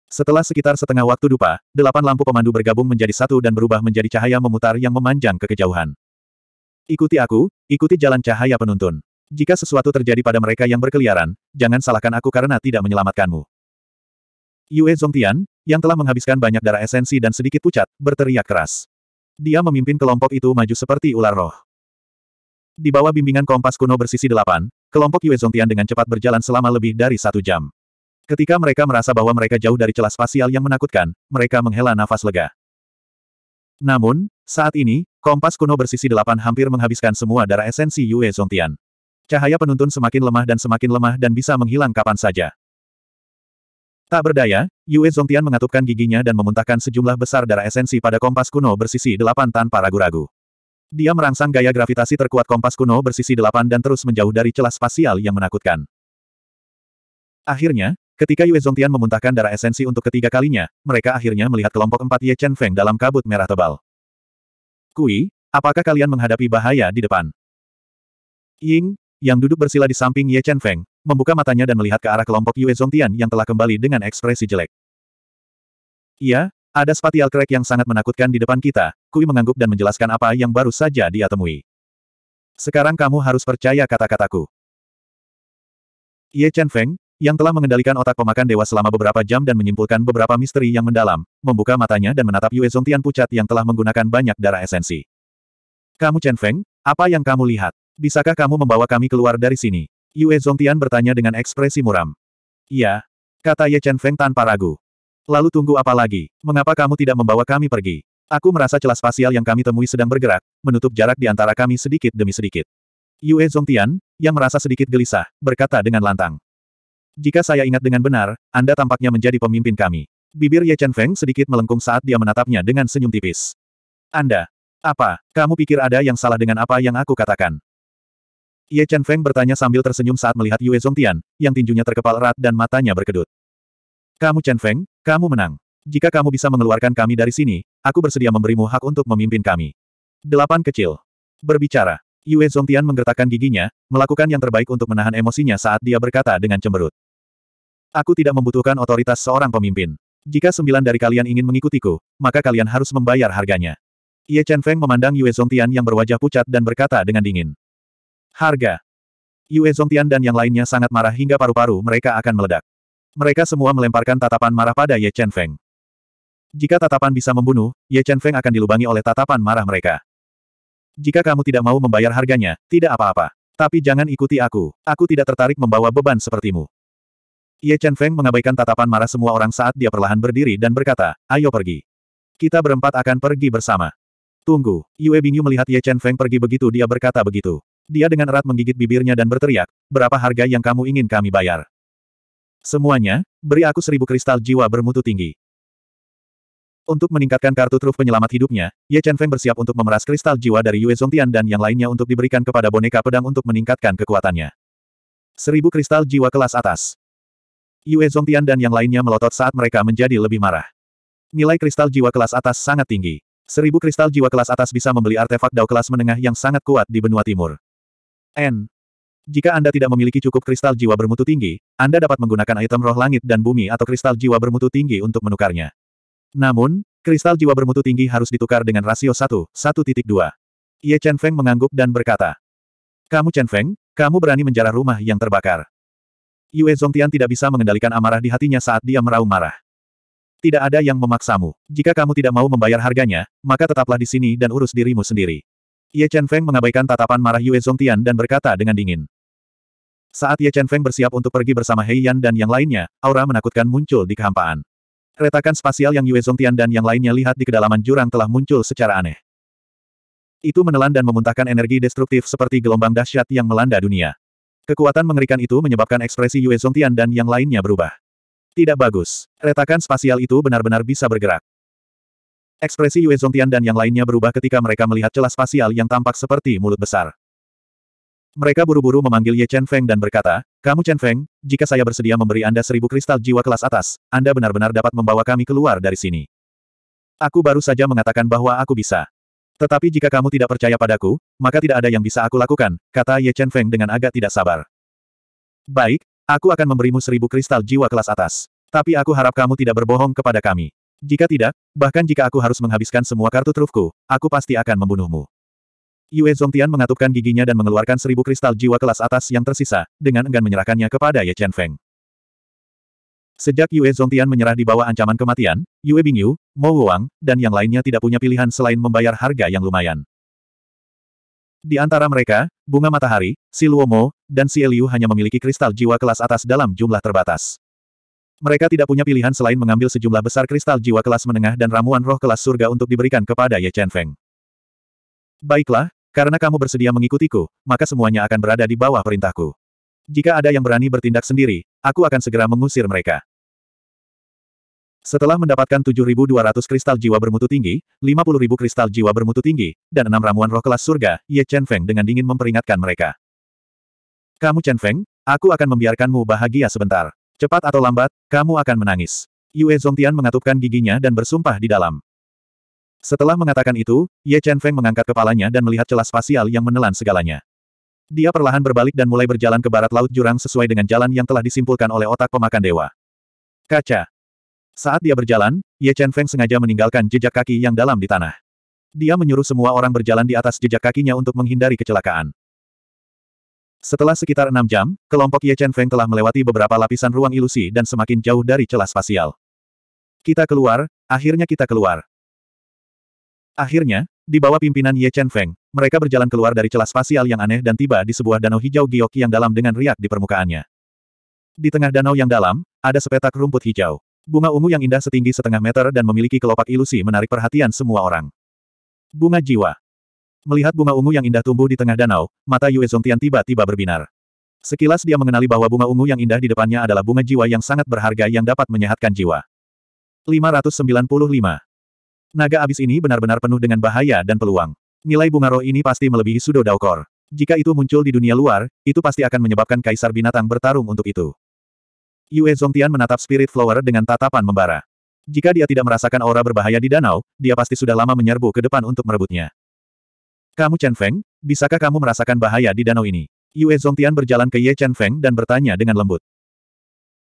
Setelah sekitar setengah waktu dupa, delapan lampu pemandu bergabung menjadi satu dan berubah menjadi cahaya memutar yang memanjang ke kejauhan. Ikuti aku, ikuti jalan cahaya penuntun. Jika sesuatu terjadi pada mereka yang berkeliaran, jangan salahkan aku karena tidak menyelamatkanmu. Yue Zongtian, yang telah menghabiskan banyak darah esensi dan sedikit pucat, berteriak keras. Dia memimpin kelompok itu maju seperti ular roh. Di bawah bimbingan kompas kuno bersisi delapan, kelompok Yue Zongtian dengan cepat berjalan selama lebih dari satu jam. Ketika mereka merasa bahwa mereka jauh dari celah spasial yang menakutkan, mereka menghela nafas lega. Namun, saat ini, kompas kuno bersisi delapan hampir menghabiskan semua darah esensi Yue Zongtian. Cahaya penuntun semakin lemah dan semakin lemah dan bisa menghilang kapan saja. Tak berdaya, Yue Zongtian mengatupkan giginya dan memuntahkan sejumlah besar darah esensi pada kompas kuno bersisi delapan tanpa ragu-ragu. Dia merangsang gaya gravitasi terkuat kompas kuno bersisi delapan dan terus menjauh dari celah spasial yang menakutkan. Akhirnya, ketika Yue Zongtian memuntahkan darah esensi untuk ketiga kalinya, mereka akhirnya melihat kelompok empat Ye Chen Feng dalam kabut merah tebal. Kui, apakah kalian menghadapi bahaya di depan? Ying, yang duduk bersila di samping Ye Chen Feng, membuka matanya dan melihat ke arah kelompok Yue Zongtian yang telah kembali dengan ekspresi jelek. Iya, ada spatial crack yang sangat menakutkan di depan kita, Kui mengangguk dan menjelaskan apa yang baru saja dia temui. Sekarang kamu harus percaya kata-kataku. Ye Chen Feng, yang telah mengendalikan otak pemakan dewa selama beberapa jam dan menyimpulkan beberapa misteri yang mendalam, membuka matanya dan menatap Yue Zongtian pucat yang telah menggunakan banyak darah esensi. Kamu Chen Feng, apa yang kamu lihat? Bisakah kamu membawa kami keluar dari sini? Yue Zongtian bertanya dengan ekspresi muram. Iya. Kata Ye Chen Feng tanpa ragu. Lalu tunggu apa lagi? Mengapa kamu tidak membawa kami pergi? Aku merasa celah spasial yang kami temui sedang bergerak, menutup jarak di antara kami sedikit demi sedikit. Yue Zongtian, yang merasa sedikit gelisah, berkata dengan lantang. Jika saya ingat dengan benar, Anda tampaknya menjadi pemimpin kami. Bibir Ye Chen Feng sedikit melengkung saat dia menatapnya dengan senyum tipis. Anda. Apa, kamu pikir ada yang salah dengan apa yang aku katakan? Ye Chen Feng bertanya sambil tersenyum saat melihat Yue Tian, yang tinjunya terkepal erat dan matanya berkedut. Kamu Chen Feng, kamu menang. Jika kamu bisa mengeluarkan kami dari sini, aku bersedia memberimu hak untuk memimpin kami. Delapan kecil. Berbicara. Yue Tian menggertakkan giginya, melakukan yang terbaik untuk menahan emosinya saat dia berkata dengan cemberut. Aku tidak membutuhkan otoritas seorang pemimpin. Jika sembilan dari kalian ingin mengikutiku, maka kalian harus membayar harganya. Ye Chen Feng memandang Yue Tian yang berwajah pucat dan berkata dengan dingin. Harga. Yue Zongtian dan yang lainnya sangat marah hingga paru-paru mereka akan meledak. Mereka semua melemparkan tatapan marah pada Ye Chen Feng. Jika tatapan bisa membunuh, Ye Chen Feng akan dilubangi oleh tatapan marah mereka. Jika kamu tidak mau membayar harganya, tidak apa-apa. Tapi jangan ikuti aku. Aku tidak tertarik membawa beban sepertimu. Ye Chen Feng mengabaikan tatapan marah semua orang saat dia perlahan berdiri dan berkata, ayo pergi. Kita berempat akan pergi bersama. Tunggu, Yue Bingyu melihat Ye Chen Feng pergi begitu dia berkata begitu. Dia dengan erat menggigit bibirnya dan berteriak, berapa harga yang kamu ingin kami bayar? Semuanya, beri aku seribu kristal jiwa bermutu tinggi. Untuk meningkatkan kartu truf penyelamat hidupnya, Ye Chen Feng bersiap untuk memeras kristal jiwa dari Yue Tian dan yang lainnya untuk diberikan kepada boneka pedang untuk meningkatkan kekuatannya. Seribu kristal jiwa kelas atas. Yue Tian dan yang lainnya melotot saat mereka menjadi lebih marah. Nilai kristal jiwa kelas atas sangat tinggi. Seribu kristal jiwa kelas atas bisa membeli artefak dao kelas menengah yang sangat kuat di benua timur. N. Jika Anda tidak memiliki cukup kristal jiwa bermutu tinggi, Anda dapat menggunakan item roh langit dan bumi atau kristal jiwa bermutu tinggi untuk menukarnya. Namun, kristal jiwa bermutu tinggi harus ditukar dengan rasio 1, 1.2. Ye Chen Feng mengangguk dan berkata, Kamu Chen Feng, kamu berani menjarah rumah yang terbakar. Yue Zongtian tidak bisa mengendalikan amarah di hatinya saat dia meraung marah. Tidak ada yang memaksamu. Jika kamu tidak mau membayar harganya, maka tetaplah di sini dan urus dirimu sendiri. Ye Chen Feng mengabaikan tatapan marah Yue Tian dan berkata dengan dingin. Saat Ye Chen Feng bersiap untuk pergi bersama Hei Yan dan yang lainnya, aura menakutkan muncul di kehampaan. Retakan spasial yang Yue Tian dan yang lainnya lihat di kedalaman jurang telah muncul secara aneh. Itu menelan dan memuntahkan energi destruktif seperti gelombang dahsyat yang melanda dunia. Kekuatan mengerikan itu menyebabkan ekspresi Yue Tian dan yang lainnya berubah. Tidak bagus. Retakan spasial itu benar-benar bisa bergerak. Ekspresi Yue Zongtian dan yang lainnya berubah ketika mereka melihat celah spasial yang tampak seperti mulut besar. Mereka buru-buru memanggil Ye Chen Feng dan berkata, Kamu Chen Feng, jika saya bersedia memberi Anda seribu kristal jiwa kelas atas, Anda benar-benar dapat membawa kami keluar dari sini. Aku baru saja mengatakan bahwa aku bisa. Tetapi jika kamu tidak percaya padaku, maka tidak ada yang bisa aku lakukan, kata Ye Chen Feng dengan agak tidak sabar. Baik, aku akan memberimu seribu kristal jiwa kelas atas. Tapi aku harap kamu tidak berbohong kepada kami. Jika tidak, bahkan jika aku harus menghabiskan semua kartu trufku, aku pasti akan membunuhmu. Yue Zongtian mengatupkan giginya dan mengeluarkan seribu kristal jiwa kelas atas yang tersisa, dengan enggan menyerahkannya kepada Ye Chen Feng. Sejak Yue Zongtian menyerah di bawah ancaman kematian, Yue Bingyu, Mo Wang, dan yang lainnya tidak punya pilihan selain membayar harga yang lumayan. Di antara mereka, Bunga Matahari, Si Luomo, dan Si Eliu hanya memiliki kristal jiwa kelas atas dalam jumlah terbatas. Mereka tidak punya pilihan selain mengambil sejumlah besar kristal jiwa kelas menengah dan ramuan roh kelas surga untuk diberikan kepada Ye Chen Feng. Baiklah, karena kamu bersedia mengikutiku, maka semuanya akan berada di bawah perintahku. Jika ada yang berani bertindak sendiri, aku akan segera mengusir mereka. Setelah mendapatkan 7.200 kristal jiwa bermutu tinggi, 50.000 kristal jiwa bermutu tinggi, dan enam ramuan roh kelas surga, Ye Chen Feng dengan dingin memperingatkan mereka. Kamu Chen Feng, aku akan membiarkanmu bahagia sebentar. Cepat atau lambat, kamu akan menangis. Yue Zongtian mengatupkan giginya dan bersumpah di dalam. Setelah mengatakan itu, Ye Chen Feng mengangkat kepalanya dan melihat celah spasial yang menelan segalanya. Dia perlahan berbalik dan mulai berjalan ke barat laut jurang sesuai dengan jalan yang telah disimpulkan oleh otak pemakan dewa. Kaca. Saat dia berjalan, Ye Chen Feng sengaja meninggalkan jejak kaki yang dalam di tanah. Dia menyuruh semua orang berjalan di atas jejak kakinya untuk menghindari kecelakaan. Setelah sekitar enam jam, kelompok Ye Chen Feng telah melewati beberapa lapisan ruang ilusi dan semakin jauh dari celah spasial. Kita keluar, akhirnya kita keluar. Akhirnya, di bawah pimpinan Ye Chen Feng, mereka berjalan keluar dari celah spasial yang aneh dan tiba di sebuah danau hijau giok yang dalam dengan riak di permukaannya. Di tengah danau yang dalam, ada sepetak rumput hijau. Bunga ungu yang indah setinggi setengah meter dan memiliki kelopak ilusi menarik perhatian semua orang. Bunga jiwa. Melihat bunga ungu yang indah tumbuh di tengah danau, mata Yue Zongtian tiba-tiba berbinar. Sekilas dia mengenali bahwa bunga ungu yang indah di depannya adalah bunga jiwa yang sangat berharga yang dapat menyehatkan jiwa. 595. Naga abis ini benar-benar penuh dengan bahaya dan peluang. Nilai bunga roh ini pasti melebihi Sudo Daokor. Jika itu muncul di dunia luar, itu pasti akan menyebabkan kaisar binatang bertarung untuk itu. Yue Zongtian menatap Spirit Flower dengan tatapan membara. Jika dia tidak merasakan aura berbahaya di danau, dia pasti sudah lama menyerbu ke depan untuk merebutnya. Kamu Chen Feng, bisakah kamu merasakan bahaya di danau ini? Yue Zongtian berjalan ke Ye Chen Feng dan bertanya dengan lembut.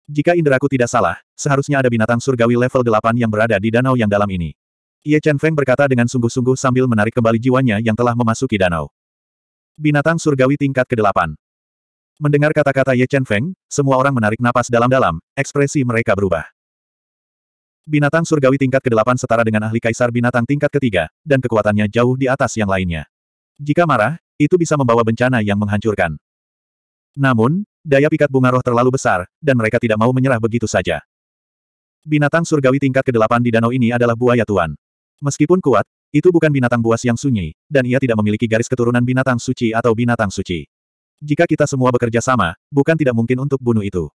Jika inderaku tidak salah, seharusnya ada binatang surgawi level 8 yang berada di danau yang dalam ini. Ye Chen Feng berkata dengan sungguh-sungguh sambil menarik kembali jiwanya yang telah memasuki danau. Binatang surgawi tingkat ke-8. Mendengar kata-kata Ye Chen Feng, semua orang menarik napas dalam-dalam, ekspresi mereka berubah. Binatang surgawi tingkat ke-8 setara dengan ahli kaisar binatang tingkat ketiga, dan kekuatannya jauh di atas yang lainnya. Jika marah, itu bisa membawa bencana yang menghancurkan. Namun, daya pikat bunga roh terlalu besar, dan mereka tidak mau menyerah begitu saja. Binatang surgawi tingkat ke-8 di danau ini adalah buaya tuan. Meskipun kuat, itu bukan binatang buas yang sunyi, dan ia tidak memiliki garis keturunan binatang suci atau binatang suci. Jika kita semua bekerja sama, bukan tidak mungkin untuk bunuh itu.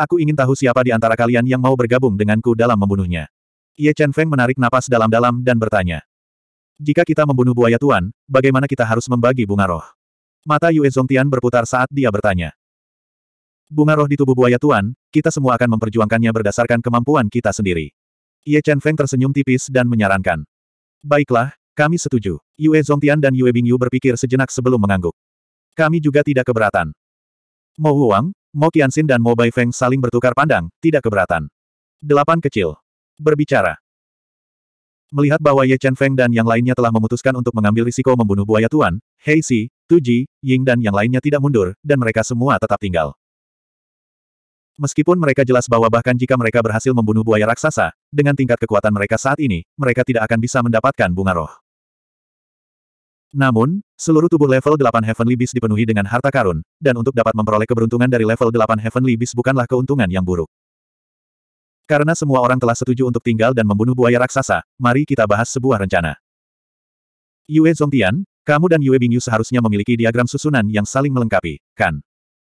Aku ingin tahu siapa di antara kalian yang mau bergabung denganku dalam membunuhnya. Ye Chen Feng menarik napas dalam-dalam dan bertanya. Jika kita membunuh buaya tuan, bagaimana kita harus membagi bunga roh? Mata Yue Zongtian berputar saat dia bertanya. Bunga roh di tubuh buaya tuan, kita semua akan memperjuangkannya berdasarkan kemampuan kita sendiri. Ye Chen Feng tersenyum tipis dan menyarankan. Baiklah, kami setuju. Yue Zongtian dan Yue Bingyu berpikir sejenak sebelum mengangguk. Kami juga tidak keberatan. Mo Huang, Mo Qianxin dan Mo Bai Feng saling bertukar pandang, tidak keberatan. Delapan kecil. Berbicara. Melihat bahwa Ye Chen Feng dan yang lainnya telah memutuskan untuk mengambil risiko membunuh buaya tuan, Hei Si, Tu Ji, Ying dan yang lainnya tidak mundur, dan mereka semua tetap tinggal. Meskipun mereka jelas bahwa bahkan jika mereka berhasil membunuh buaya raksasa, dengan tingkat kekuatan mereka saat ini, mereka tidak akan bisa mendapatkan bunga roh. Namun, seluruh tubuh level 8 Heavenly Beast dipenuhi dengan harta karun, dan untuk dapat memperoleh keberuntungan dari level 8 Heavenly Beast bukanlah keuntungan yang buruk. Karena semua orang telah setuju untuk tinggal dan membunuh buaya raksasa, mari kita bahas sebuah rencana. Yue Zongtian, kamu dan Yue Bingyu seharusnya memiliki diagram susunan yang saling melengkapi, kan?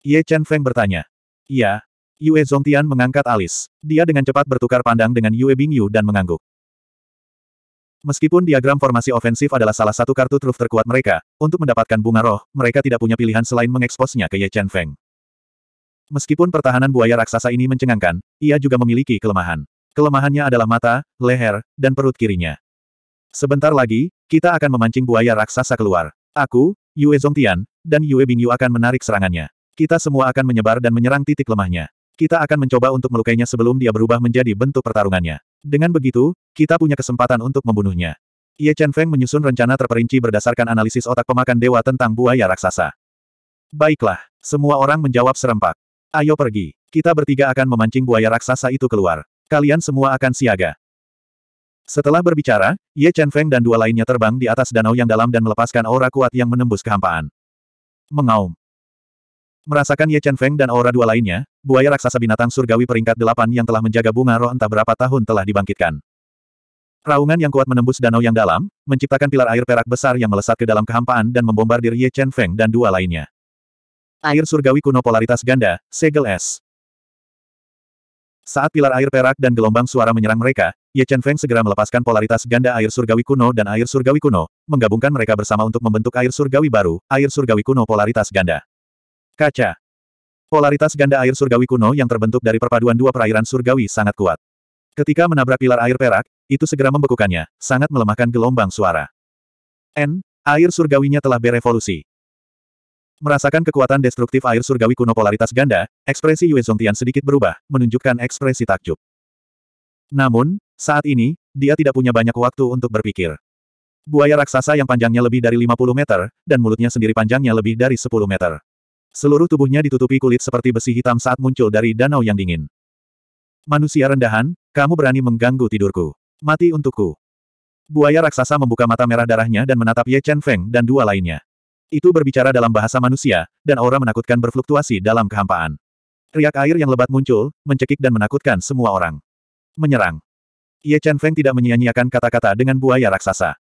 Ye Chen Feng bertanya. Iya. Yue Zongtian mengangkat alis. Dia dengan cepat bertukar pandang dengan Yue Bingyu dan mengangguk. Meskipun diagram formasi ofensif adalah salah satu kartu truf terkuat mereka, untuk mendapatkan bunga roh, mereka tidak punya pilihan selain mengeksposnya ke Ye Chen Feng. Meskipun pertahanan buaya raksasa ini mencengangkan, ia juga memiliki kelemahan. Kelemahannya adalah mata, leher, dan perut kirinya. Sebentar lagi, kita akan memancing buaya raksasa keluar. Aku, Yue Zongtian, dan Yue Bingyu akan menarik serangannya. Kita semua akan menyebar dan menyerang titik lemahnya. Kita akan mencoba untuk melukainya sebelum dia berubah menjadi bentuk pertarungannya. Dengan begitu, kita punya kesempatan untuk membunuhnya. Ye Chen Feng menyusun rencana terperinci berdasarkan analisis otak pemakan dewa tentang buaya raksasa. Baiklah, semua orang menjawab serempak. Ayo pergi. Kita bertiga akan memancing buaya raksasa itu keluar. Kalian semua akan siaga. Setelah berbicara, Ye Chen Feng dan dua lainnya terbang di atas danau yang dalam dan melepaskan aura kuat yang menembus kehampaan. Mengaum. Merasakan Ye Chen Feng dan aura dua lainnya, buaya raksasa binatang surgawi peringkat delapan yang telah menjaga bunga roh entah berapa tahun telah dibangkitkan. Raungan yang kuat menembus danau yang dalam, menciptakan pilar air perak besar yang melesat ke dalam kehampaan dan membombardir Ye Chen Feng dan dua lainnya. Air surgawi kuno polaritas ganda, segel es. Saat pilar air perak dan gelombang suara menyerang mereka, Ye Chen Feng segera melepaskan polaritas ganda air surgawi kuno dan air surgawi kuno, menggabungkan mereka bersama untuk membentuk air surgawi baru, air surgawi kuno polaritas ganda. Kaca. Polaritas ganda air surgawi kuno yang terbentuk dari perpaduan dua perairan surgawi sangat kuat. Ketika menabrak pilar air perak, itu segera membekukannya, sangat melemahkan gelombang suara. N, air surgawinya telah berevolusi. Merasakan kekuatan destruktif air surgawi kuno polaritas ganda, ekspresi Yue Zongtian sedikit berubah, menunjukkan ekspresi takjub. Namun, saat ini, dia tidak punya banyak waktu untuk berpikir. Buaya raksasa yang panjangnya lebih dari 50 meter, dan mulutnya sendiri panjangnya lebih dari 10 meter. Seluruh tubuhnya ditutupi kulit seperti besi hitam saat muncul dari danau yang dingin. Manusia rendahan, kamu berani mengganggu tidurku. Mati untukku. Buaya raksasa membuka mata merah darahnya dan menatap Ye Chen Feng dan dua lainnya. Itu berbicara dalam bahasa manusia, dan aura menakutkan berfluktuasi dalam kehampaan. Riak air yang lebat muncul, mencekik dan menakutkan semua orang. Menyerang. Ye Chen Feng tidak menyia-nyiakan kata-kata dengan buaya raksasa.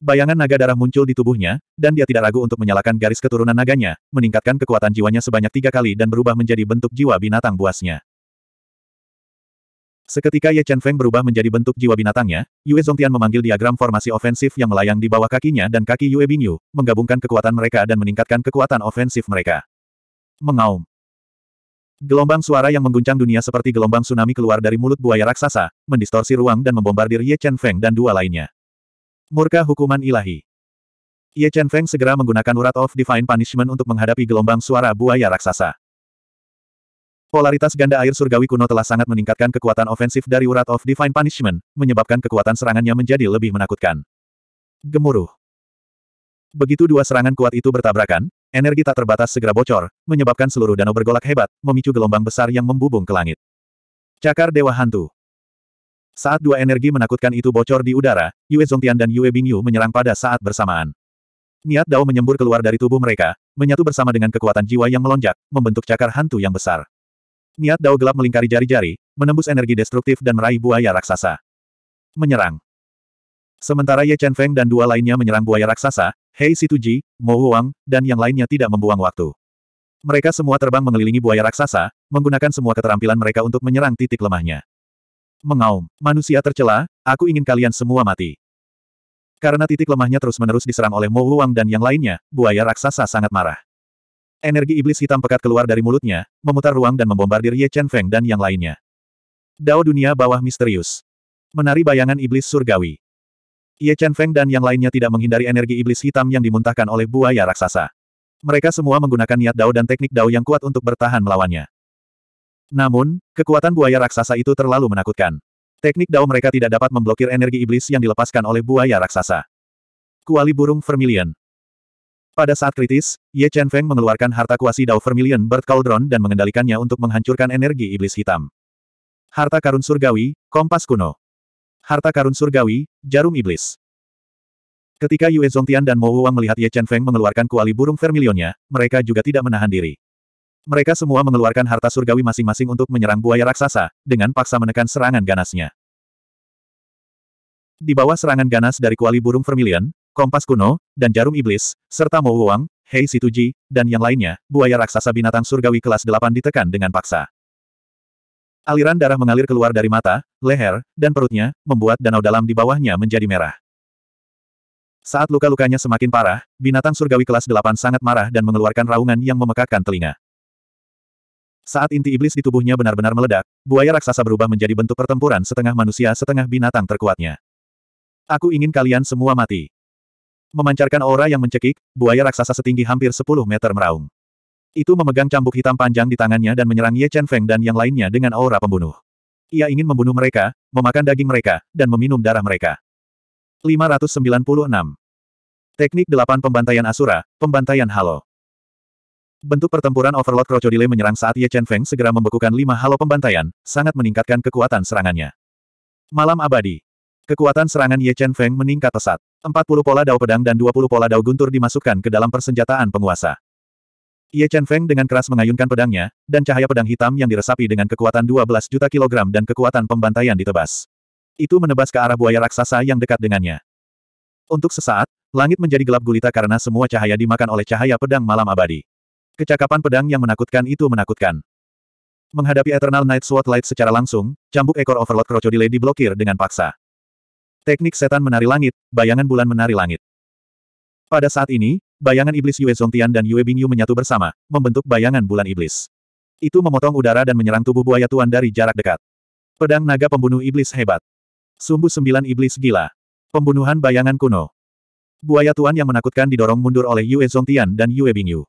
Bayangan naga darah muncul di tubuhnya, dan dia tidak ragu untuk menyalakan garis keturunan naganya, meningkatkan kekuatan jiwanya sebanyak tiga kali dan berubah menjadi bentuk jiwa binatang buasnya. Seketika Ye Chen Feng berubah menjadi bentuk jiwa binatangnya, Yue Zongtian memanggil diagram formasi ofensif yang melayang di bawah kakinya dan kaki Yue Bingyu, menggabungkan kekuatan mereka dan meningkatkan kekuatan ofensif mereka. Mengaum. Gelombang suara yang mengguncang dunia seperti gelombang tsunami keluar dari mulut buaya raksasa, mendistorsi ruang dan membombardir Ye Chen Feng dan dua lainnya. Murka hukuman ilahi. Ye Chen Feng segera menggunakan urat of Divine Punishment untuk menghadapi gelombang suara buaya raksasa. Polaritas ganda air surgawi kuno telah sangat meningkatkan kekuatan ofensif dari urat of Divine Punishment, menyebabkan kekuatan serangannya menjadi lebih menakutkan. Gemuruh. Begitu dua serangan kuat itu bertabrakan, energi tak terbatas segera bocor, menyebabkan seluruh danau bergolak hebat, memicu gelombang besar yang membubung ke langit. Cakar Dewa Hantu. Saat dua energi menakutkan itu bocor di udara, Yue Zongtian dan Yue Bingyu menyerang pada saat bersamaan. Niat Dao menyembur keluar dari tubuh mereka, menyatu bersama dengan kekuatan jiwa yang melonjak, membentuk cakar hantu yang besar. Niat Dao gelap melingkari jari-jari, menembus energi destruktif dan meraih buaya raksasa. Menyerang. Sementara Ye Chen Feng dan dua lainnya menyerang buaya raksasa, Hei Situji, Mo Wang, dan yang lainnya tidak membuang waktu. Mereka semua terbang mengelilingi buaya raksasa, menggunakan semua keterampilan mereka untuk menyerang titik lemahnya. Mengaum, manusia tercela, aku ingin kalian semua mati. Karena titik lemahnya terus-menerus diserang oleh Mo Wang dan yang lainnya, buaya raksasa sangat marah. Energi iblis hitam pekat keluar dari mulutnya, memutar ruang dan membombardir Ye Chen Feng dan yang lainnya. Dao dunia bawah misterius. Menari bayangan iblis surgawi. Ye Chen Feng dan yang lainnya tidak menghindari energi iblis hitam yang dimuntahkan oleh buaya raksasa. Mereka semua menggunakan niat Dao dan teknik Dao yang kuat untuk bertahan melawannya. Namun, kekuatan buaya raksasa itu terlalu menakutkan. Teknik Dao mereka tidak dapat memblokir energi iblis yang dilepaskan oleh buaya raksasa. Kuali burung vermilion. Pada saat kritis, Ye Chen Feng mengeluarkan harta kuasi Dao Vermilion Bird Cauldron dan mengendalikannya untuk menghancurkan energi iblis hitam. Harta karun surgawi, kompas kuno. Harta karun surgawi, jarum iblis. Ketika Yue Zongtian dan Mo Wang melihat Ye Chen Feng mengeluarkan kuali burung vermilionnya, mereka juga tidak menahan diri. Mereka semua mengeluarkan harta surgawi masing-masing untuk menyerang buaya raksasa, dengan paksa menekan serangan ganasnya. Di bawah serangan ganas dari kuali burung vermilion, kompas kuno, dan jarum iblis, serta Mo Wang, Hei Situji, dan yang lainnya, buaya raksasa binatang surgawi kelas 8 ditekan dengan paksa. Aliran darah mengalir keluar dari mata, leher, dan perutnya, membuat danau dalam di bawahnya menjadi merah. Saat luka-lukanya semakin parah, binatang surgawi kelas 8 sangat marah dan mengeluarkan raungan yang memekakkan telinga. Saat inti iblis di tubuhnya benar-benar meledak, buaya raksasa berubah menjadi bentuk pertempuran setengah manusia setengah binatang terkuatnya. Aku ingin kalian semua mati. Memancarkan aura yang mencekik, buaya raksasa setinggi hampir 10 meter meraung. Itu memegang cambuk hitam panjang di tangannya dan menyerang Ye Chen Feng dan yang lainnya dengan aura pembunuh. Ia ingin membunuh mereka, memakan daging mereka, dan meminum darah mereka. 596. Teknik 8 Pembantaian Asura, Pembantaian Halo. Bentuk pertempuran Overlord Crocodile menyerang saat Ye Chen Feng segera membekukan lima halo pembantaian, sangat meningkatkan kekuatan serangannya. Malam Abadi Kekuatan serangan Ye Chen Feng meningkat pesat. 40 pola dao pedang dan 20 pola dao guntur dimasukkan ke dalam persenjataan penguasa. Ye Chen Feng dengan keras mengayunkan pedangnya, dan cahaya pedang hitam yang diresapi dengan kekuatan 12 juta kilogram dan kekuatan pembantaian ditebas. Itu menebas ke arah buaya raksasa yang dekat dengannya. Untuk sesaat, langit menjadi gelap gulita karena semua cahaya dimakan oleh cahaya pedang malam abadi. Kecakapan pedang yang menakutkan itu menakutkan. Menghadapi Eternal Night Sword Light secara langsung, cambuk ekor Overlord Crocodile diblokir dengan paksa. Teknik setan menari langit, bayangan bulan menari langit. Pada saat ini, bayangan iblis Yue Zongtian dan Yue Bingyu menyatu bersama, membentuk bayangan bulan iblis. Itu memotong udara dan menyerang tubuh buaya tuan dari jarak dekat. Pedang naga pembunuh iblis hebat. Sumbu sembilan iblis gila. Pembunuhan bayangan kuno. Buaya tuan yang menakutkan didorong mundur oleh Yue Zongtian dan Yue Bingyu.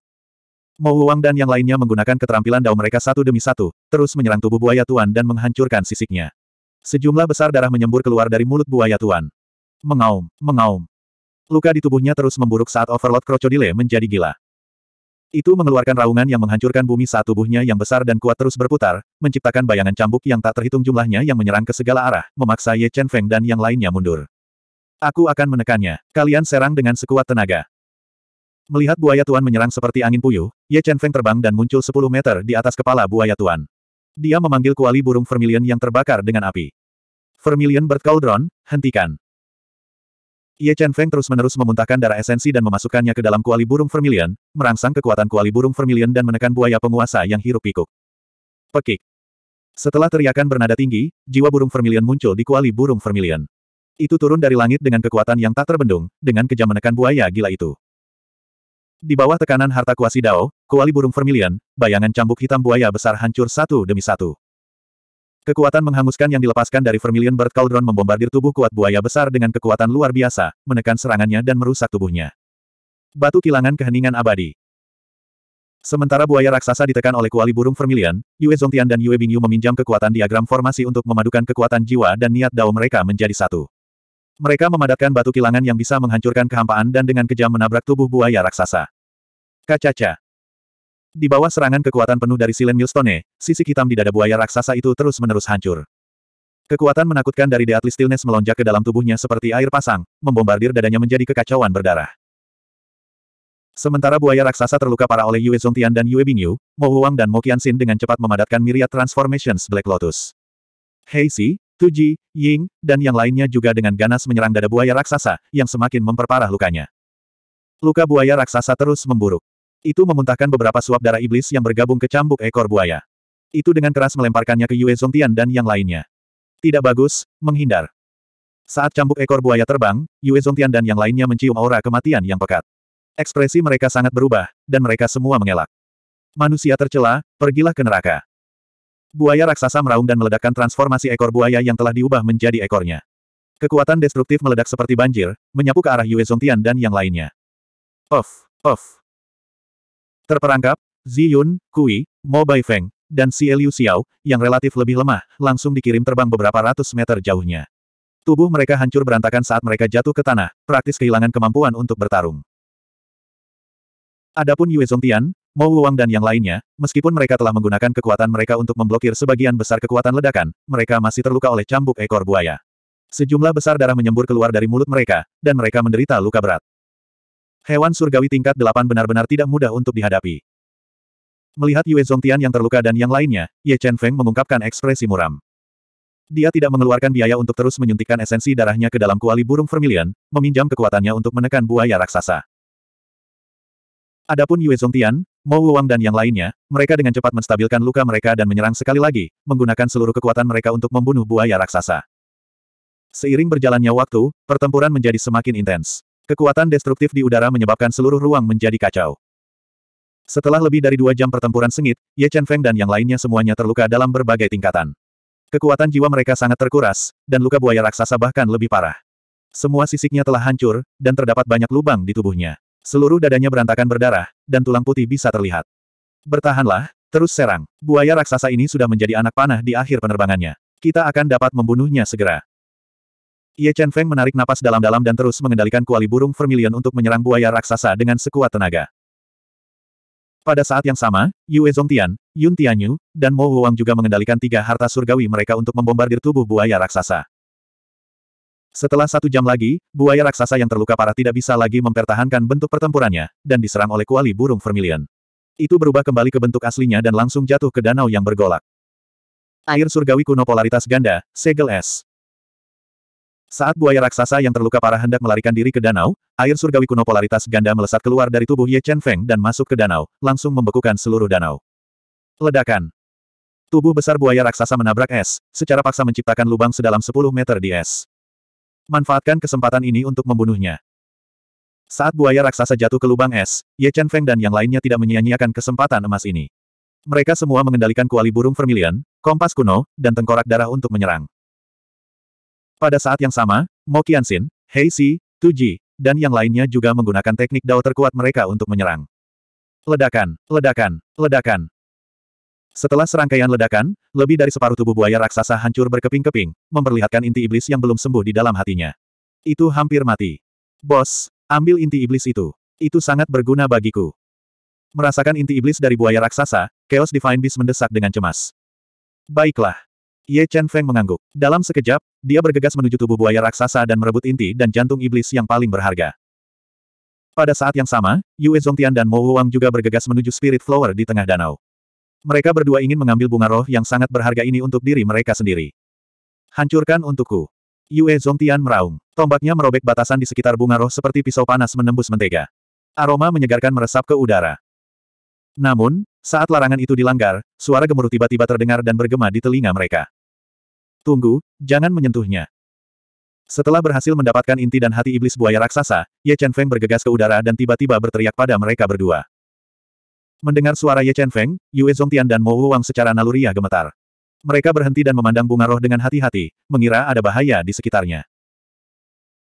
Mo Wang dan yang lainnya menggunakan keterampilan dao mereka satu demi satu, terus menyerang tubuh buaya tuan dan menghancurkan sisiknya. Sejumlah besar darah menyembur keluar dari mulut buaya tuan. Mengaum, mengaum. Luka di tubuhnya terus memburuk saat Overlord Crocodile menjadi gila. Itu mengeluarkan raungan yang menghancurkan bumi saat tubuhnya yang besar dan kuat terus berputar, menciptakan bayangan cambuk yang tak terhitung jumlahnya yang menyerang ke segala arah, memaksa Ye Chen Feng dan yang lainnya mundur. Aku akan menekannya. Kalian serang dengan sekuat tenaga. Melihat buaya tuan menyerang seperti angin puyuh, Ye Chen Feng terbang dan muncul 10 meter di atas kepala buaya tuan. Dia memanggil kuali burung vermilion yang terbakar dengan api. Vermilion Bird Cauldron, hentikan. Ye Chen Feng terus-menerus memuntahkan darah esensi dan memasukkannya ke dalam kuali burung vermilion, merangsang kekuatan kuali burung vermilion dan menekan buaya penguasa yang hirup pikuk. Pekik. Setelah teriakan bernada tinggi, jiwa burung vermilion muncul di kuali burung vermilion. Itu turun dari langit dengan kekuatan yang tak terbendung, dengan kejam menekan buaya gila itu. Di bawah tekanan harta kuasi Dao, kuali burung vermilion, bayangan cambuk hitam buaya besar hancur satu demi satu. Kekuatan menghanguskan yang dilepaskan dari vermilion bird cauldron membombardir tubuh kuat buaya besar dengan kekuatan luar biasa, menekan serangannya dan merusak tubuhnya. Batu kilangan keheningan abadi. Sementara buaya raksasa ditekan oleh kuali burung vermilion, Yue Zongtian dan Yue Bingyu meminjam kekuatan diagram formasi untuk memadukan kekuatan jiwa dan niat Dao mereka menjadi satu. Mereka memadatkan batu kilangan yang bisa menghancurkan kehampaan dan dengan kejam menabrak tubuh buaya raksasa. Kacaca. Di bawah serangan kekuatan penuh dari Silen Milstone, sisi hitam di dada buaya raksasa itu terus-menerus hancur. Kekuatan menakutkan dari Deathless Stillness melonjak ke dalam tubuhnya seperti air pasang, membombardir dadanya menjadi kekacauan berdarah. Sementara buaya raksasa terluka parah oleh Yue Zongtian dan Yue Bingyu, Mo Huang dan Mo Qianxin dengan cepat memadatkan myriad Transformations Black Lotus. Hei Si, Tuji, Ying, dan yang lainnya juga dengan ganas menyerang dada buaya raksasa, yang semakin memperparah lukanya. Luka buaya raksasa terus memburuk. Itu memuntahkan beberapa suap darah iblis yang bergabung ke cambuk ekor buaya. Itu dengan keras melemparkannya ke Yue Zongtian dan yang lainnya. Tidak bagus, menghindar. Saat cambuk ekor buaya terbang, Yue Zongtian dan yang lainnya mencium aura kematian yang pekat. Ekspresi mereka sangat berubah, dan mereka semua mengelak. Manusia tercela, pergilah ke neraka. Buaya raksasa meraung dan meledakkan transformasi ekor buaya yang telah diubah menjadi ekornya. Kekuatan destruktif meledak seperti banjir, menyapu ke arah Yue Zongtian dan yang lainnya. Of, of. Terperangkap, Ziyun, Kui, Mo Bai Feng, dan Si Liu Xiao, yang relatif lebih lemah, langsung dikirim terbang beberapa ratus meter jauhnya. Tubuh mereka hancur berantakan saat mereka jatuh ke tanah, praktis kehilangan kemampuan untuk bertarung. Adapun Yue Zongtian, Mo Wuang dan yang lainnya, meskipun mereka telah menggunakan kekuatan mereka untuk memblokir sebagian besar kekuatan ledakan, mereka masih terluka oleh cambuk ekor buaya. Sejumlah besar darah menyembur keluar dari mulut mereka, dan mereka menderita luka berat. Hewan surgawi tingkat delapan benar-benar tidak mudah untuk dihadapi. Melihat Yue Zongtian yang terluka dan yang lainnya, Ye Chen Feng mengungkapkan ekspresi muram. Dia tidak mengeluarkan biaya untuk terus menyuntikkan esensi darahnya ke dalam kuali burung vermilion, meminjam kekuatannya untuk menekan buaya raksasa. Adapun Yue Zongtian, Mo Wang dan yang lainnya, mereka dengan cepat menstabilkan luka mereka dan menyerang sekali lagi, menggunakan seluruh kekuatan mereka untuk membunuh buaya raksasa. Seiring berjalannya waktu, pertempuran menjadi semakin intens. Kekuatan destruktif di udara menyebabkan seluruh ruang menjadi kacau. Setelah lebih dari dua jam pertempuran sengit, Ye Chen Feng dan yang lainnya semuanya terluka dalam berbagai tingkatan. Kekuatan jiwa mereka sangat terkuras, dan luka buaya raksasa bahkan lebih parah. Semua sisiknya telah hancur, dan terdapat banyak lubang di tubuhnya. Seluruh dadanya berantakan berdarah, dan tulang putih bisa terlihat. Bertahanlah, terus serang. Buaya raksasa ini sudah menjadi anak panah di akhir penerbangannya. Kita akan dapat membunuhnya segera. Ye Chen Feng menarik napas dalam-dalam dan terus mengendalikan kuali burung vermilion untuk menyerang buaya raksasa dengan sekuat tenaga. Pada saat yang sama, Yue Zongtian, Yun Tianyu, dan Mo Huang juga mengendalikan tiga harta surgawi mereka untuk membombardir tubuh buaya raksasa. Setelah satu jam lagi, buaya raksasa yang terluka parah tidak bisa lagi mempertahankan bentuk pertempurannya, dan diserang oleh kuali burung vermilion. Itu berubah kembali ke bentuk aslinya dan langsung jatuh ke danau yang bergolak. Air surgawi kuno polaritas ganda, segel es. Saat buaya raksasa yang terluka parah hendak melarikan diri ke danau, air surgawi kuno polaritas ganda melesat keluar dari tubuh Ye Chen Feng dan masuk ke danau, langsung membekukan seluruh danau. Ledakan. Tubuh besar buaya raksasa menabrak es, secara paksa menciptakan lubang sedalam 10 meter di es. Manfaatkan kesempatan ini untuk membunuhnya. Saat buaya raksasa jatuh ke lubang es, Ye Chen Feng dan yang lainnya tidak menyia-nyiakan kesempatan emas ini. Mereka semua mengendalikan kuali burung vermilion, kompas kuno, dan tengkorak darah untuk menyerang. Pada saat yang sama, Mo Qianxin, Hei Si, Tu Ji, dan yang lainnya juga menggunakan teknik dao terkuat mereka untuk menyerang. Ledakan, ledakan, ledakan. Setelah serangkaian ledakan, lebih dari separuh tubuh buaya raksasa hancur berkeping-keping, memperlihatkan inti iblis yang belum sembuh di dalam hatinya. Itu hampir mati. Bos, ambil inti iblis itu. Itu sangat berguna bagiku. Merasakan inti iblis dari buaya raksasa, Chaos Divine Beast mendesak dengan cemas. Baiklah. Ye Chen Feng mengangguk. Dalam sekejap, dia bergegas menuju tubuh buaya raksasa dan merebut inti dan jantung iblis yang paling berharga. Pada saat yang sama, Yue Zongtian dan Mo Wang juga bergegas menuju Spirit Flower di tengah danau. Mereka berdua ingin mengambil bunga roh yang sangat berharga ini untuk diri mereka sendiri. Hancurkan untukku. Yue Zongtian meraung. Tombaknya merobek batasan di sekitar bunga roh seperti pisau panas menembus mentega. Aroma menyegarkan meresap ke udara. Namun, saat larangan itu dilanggar, suara gemuruh tiba-tiba terdengar dan bergema di telinga mereka. Tunggu, jangan menyentuhnya. Setelah berhasil mendapatkan inti dan hati iblis buaya raksasa, Ye Chen Feng bergegas ke udara dan tiba-tiba berteriak pada mereka berdua. Mendengar suara Ye Chen Feng, Yue Zongtian dan Mo Wang secara naluriah gemetar. Mereka berhenti dan memandang bunga roh dengan hati-hati, mengira ada bahaya di sekitarnya.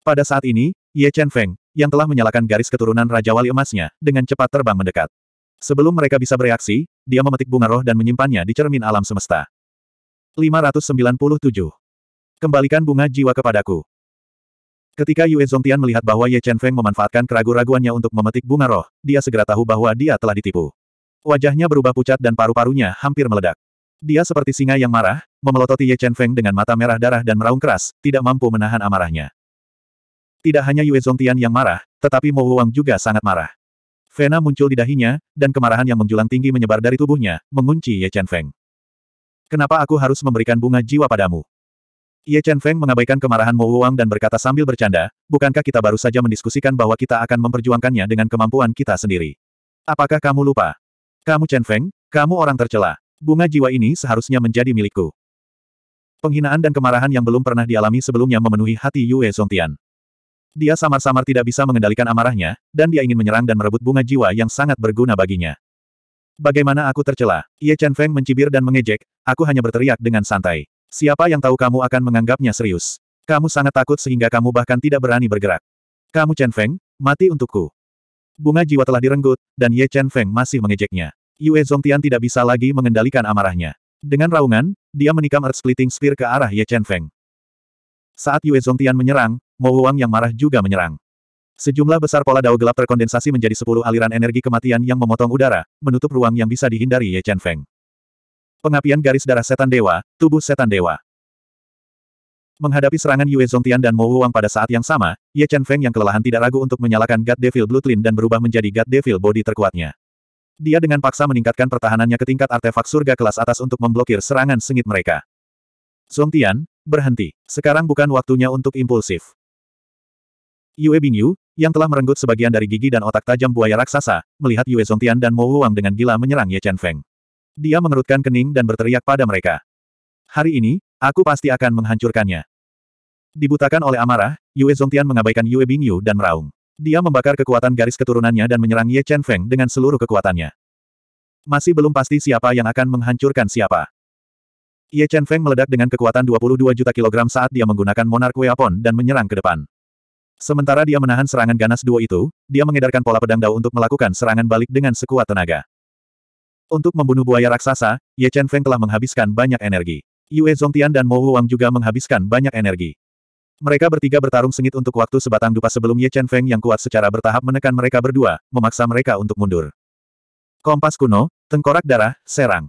Pada saat ini, Ye Chen Feng, yang telah menyalakan garis keturunan Raja Wali emasnya, dengan cepat terbang mendekat. Sebelum mereka bisa bereaksi, dia memetik bunga roh dan menyimpannya di cermin alam semesta. 597. Kembalikan bunga jiwa kepadaku. Ketika Yue Zongtian melihat bahwa Ye Chen Feng memanfaatkan keraguan-raguannya untuk memetik bunga roh, dia segera tahu bahwa dia telah ditipu. Wajahnya berubah pucat dan paru-parunya hampir meledak. Dia seperti singa yang marah, memelototi Ye Chen Feng dengan mata merah darah dan meraung keras, tidak mampu menahan amarahnya. Tidak hanya Yue Zongtian yang marah, tetapi Mo Wang juga sangat marah. Vena muncul di dahinya, dan kemarahan yang menjulang tinggi menyebar dari tubuhnya, mengunci Ye Chen Feng. Kenapa aku harus memberikan bunga jiwa padamu? Ye Chen Feng mengabaikan kemarahan Mo Wang dan berkata sambil bercanda, bukankah kita baru saja mendiskusikan bahwa kita akan memperjuangkannya dengan kemampuan kita sendiri? Apakah kamu lupa? Kamu Chen Feng, kamu orang tercela. Bunga jiwa ini seharusnya menjadi milikku. Penghinaan dan kemarahan yang belum pernah dialami sebelumnya memenuhi hati Yue Songtian. Dia samar-samar tidak bisa mengendalikan amarahnya, dan dia ingin menyerang dan merebut bunga jiwa yang sangat berguna baginya. Bagaimana aku tercela? Ye Chen Feng mencibir dan mengejek, aku hanya berteriak dengan santai. Siapa yang tahu kamu akan menganggapnya serius? Kamu sangat takut sehingga kamu bahkan tidak berani bergerak. Kamu Chen Feng, mati untukku. Bunga jiwa telah direnggut, dan Ye Chen Feng masih mengejeknya. Yue Zongtian tidak bisa lagi mengendalikan amarahnya. Dengan raungan, dia menikam Earth Splitting Spear ke arah Ye Chen Feng. Saat Yue Zongtian menyerang, Mo Wang yang marah juga menyerang. Sejumlah besar pola dao gelap terkondensasi menjadi sepuluh aliran energi kematian yang memotong udara, menutup ruang yang bisa dihindari Ye Chen Feng. Pengapian garis darah setan dewa, tubuh setan dewa. Menghadapi serangan Yue Zongtian dan Mo Wang pada saat yang sama, Ye Chen Feng yang kelelahan tidak ragu untuk menyalakan God Devil Bloodline dan berubah menjadi God Devil Body terkuatnya. Dia dengan paksa meningkatkan pertahanannya ke tingkat artefak surga kelas atas untuk memblokir serangan sengit mereka. Zongtian, berhenti. Sekarang bukan waktunya untuk impulsif. Yue Bingyu, yang telah merenggut sebagian dari gigi dan otak tajam buaya raksasa, melihat Yue Zongtian dan Mo Wang dengan gila menyerang Ye Chen Feng. Dia mengerutkan kening dan berteriak pada mereka. Hari ini, Aku pasti akan menghancurkannya. Dibutakan oleh amarah, Yue Zongtian mengabaikan Yue Bingyu dan meraung. Dia membakar kekuatan garis keturunannya dan menyerang Ye Chen Feng dengan seluruh kekuatannya. Masih belum pasti siapa yang akan menghancurkan siapa. Ye Chen Feng meledak dengan kekuatan 22 juta kilogram saat dia menggunakan Monarch Weapon dan menyerang ke depan. Sementara dia menahan serangan ganas duo itu, dia mengedarkan pola pedang Dao untuk melakukan serangan balik dengan sekuat tenaga. Untuk membunuh buaya raksasa, Ye Chen Feng telah menghabiskan banyak energi. Yue Zongtian dan Mo Wang juga menghabiskan banyak energi. Mereka bertiga bertarung sengit untuk waktu sebatang dupa sebelum Ye Chen Feng yang kuat secara bertahap menekan mereka berdua, memaksa mereka untuk mundur. Kompas kuno, tengkorak darah, serang.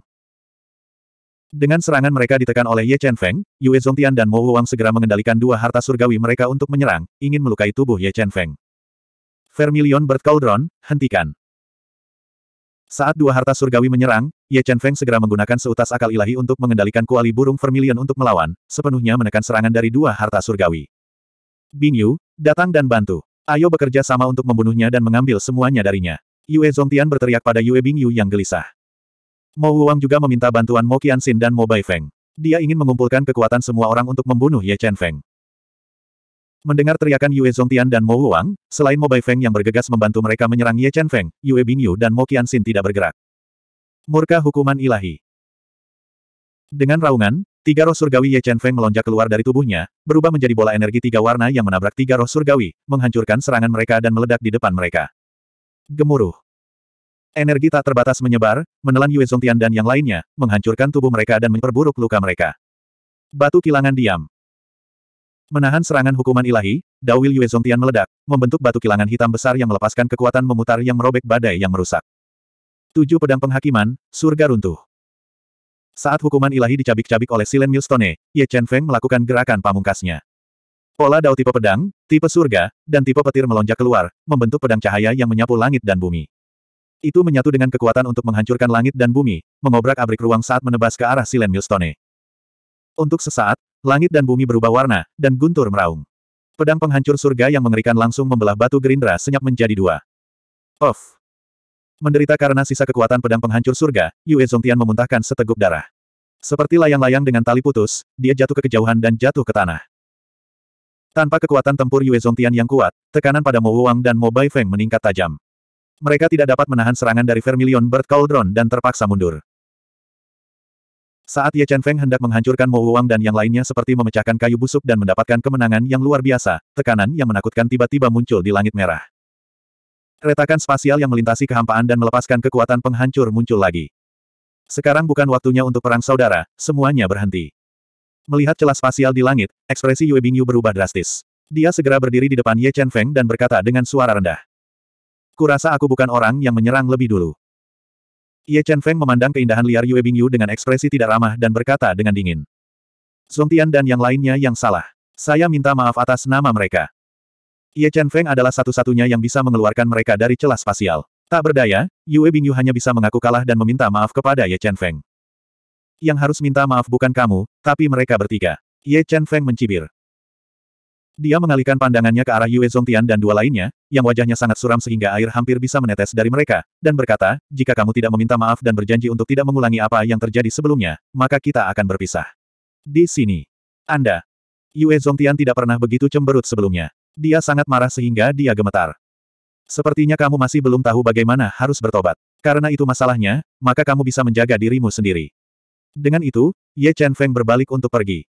Dengan serangan mereka ditekan oleh Ye Chen Feng, Yue Zongtian dan Mo Wang segera mengendalikan dua harta surgawi mereka untuk menyerang, ingin melukai tubuh Ye Chen Feng. Vermilion Bird Cauldron, hentikan. Saat dua harta surgawi menyerang, Ye Chen Feng segera menggunakan seutas akal ilahi untuk mengendalikan kuali burung vermilion untuk melawan, sepenuhnya menekan serangan dari dua harta surgawi. Bing Yu, datang dan bantu. Ayo bekerja sama untuk membunuhnya dan mengambil semuanya darinya. Yue Zongtian berteriak pada Yue Bing Yu yang gelisah. Mo Wang juga meminta bantuan Mo Qianxin dan Mo Bai Feng. Dia ingin mengumpulkan kekuatan semua orang untuk membunuh Ye Chen Feng. Mendengar teriakan Yue Zongtian dan Mo Wang, selain Mo Bai Feng yang bergegas membantu mereka menyerang Ye Chen Feng, Yue Bingyu dan Mo Qianxin tidak bergerak. Murka hukuman ilahi. Dengan raungan, tiga roh surgawi Ye Chen Feng melonjak keluar dari tubuhnya, berubah menjadi bola energi tiga warna yang menabrak tiga roh surgawi, menghancurkan serangan mereka dan meledak di depan mereka. Gemuruh. Energi tak terbatas menyebar, menelan Yue Zongtian dan yang lainnya, menghancurkan tubuh mereka dan memperburuk luka mereka. Batu kilangan diam. Menahan serangan hukuman ilahi, Dawil Yue Zongtian meledak, membentuk batu kilangan hitam besar yang melepaskan kekuatan memutar yang merobek badai yang merusak. Tujuh pedang penghakiman, surga runtuh. Saat hukuman ilahi dicabik-cabik oleh Silen Milstone, Ye Chen Feng melakukan gerakan pamungkasnya. Pola dao tipe pedang, tipe surga, dan tipe petir melonjak keluar, membentuk pedang cahaya yang menyapu langit dan bumi. Itu menyatu dengan kekuatan untuk menghancurkan langit dan bumi, mengobrak-abrik ruang saat menebas ke arah Silen Milstone. Untuk sesaat, Langit dan bumi berubah warna, dan guntur meraung. Pedang penghancur surga yang mengerikan langsung membelah batu gerindra senyap menjadi dua. Of. Menderita karena sisa kekuatan pedang penghancur surga, Yue Zongtian memuntahkan seteguk darah. Seperti layang-layang dengan tali putus, dia jatuh ke kejauhan dan jatuh ke tanah. Tanpa kekuatan tempur Yue Zongtian yang kuat, tekanan pada Mo Wang dan Mo Bai Feng meningkat tajam. Mereka tidak dapat menahan serangan dari Vermilion Bird Cauldron dan terpaksa mundur. Saat Ye Chen Feng hendak menghancurkan Mo Wang dan yang lainnya seperti memecahkan kayu busuk dan mendapatkan kemenangan yang luar biasa, tekanan yang menakutkan tiba-tiba muncul di langit merah. Retakan spasial yang melintasi kehampaan dan melepaskan kekuatan penghancur muncul lagi. Sekarang bukan waktunya untuk perang saudara, semuanya berhenti. Melihat celah spasial di langit, ekspresi Yue Bingyu berubah drastis. Dia segera berdiri di depan Ye Chen Feng dan berkata dengan suara rendah. Kurasa aku bukan orang yang menyerang lebih dulu. Ye Chen Feng memandang keindahan liar Yue Bingyu dengan ekspresi tidak ramah dan berkata dengan dingin. Song Tian dan yang lainnya yang salah. Saya minta maaf atas nama mereka. Ye Chen Feng adalah satu-satunya yang bisa mengeluarkan mereka dari celah spasial. Tak berdaya, Yue Bingyu hanya bisa mengaku kalah dan meminta maaf kepada Ye Chen Feng. Yang harus minta maaf bukan kamu, tapi mereka bertiga. Ye Chen Feng mencibir. Dia mengalihkan pandangannya ke arah Yue Zongtian dan dua lainnya, yang wajahnya sangat suram sehingga air hampir bisa menetes dari mereka, dan berkata, jika kamu tidak meminta maaf dan berjanji untuk tidak mengulangi apa yang terjadi sebelumnya, maka kita akan berpisah. Di sini. Anda. Yue Zongtian tidak pernah begitu cemberut sebelumnya. Dia sangat marah sehingga dia gemetar. Sepertinya kamu masih belum tahu bagaimana harus bertobat. Karena itu masalahnya, maka kamu bisa menjaga dirimu sendiri. Dengan itu, Ye Chen Feng berbalik untuk pergi.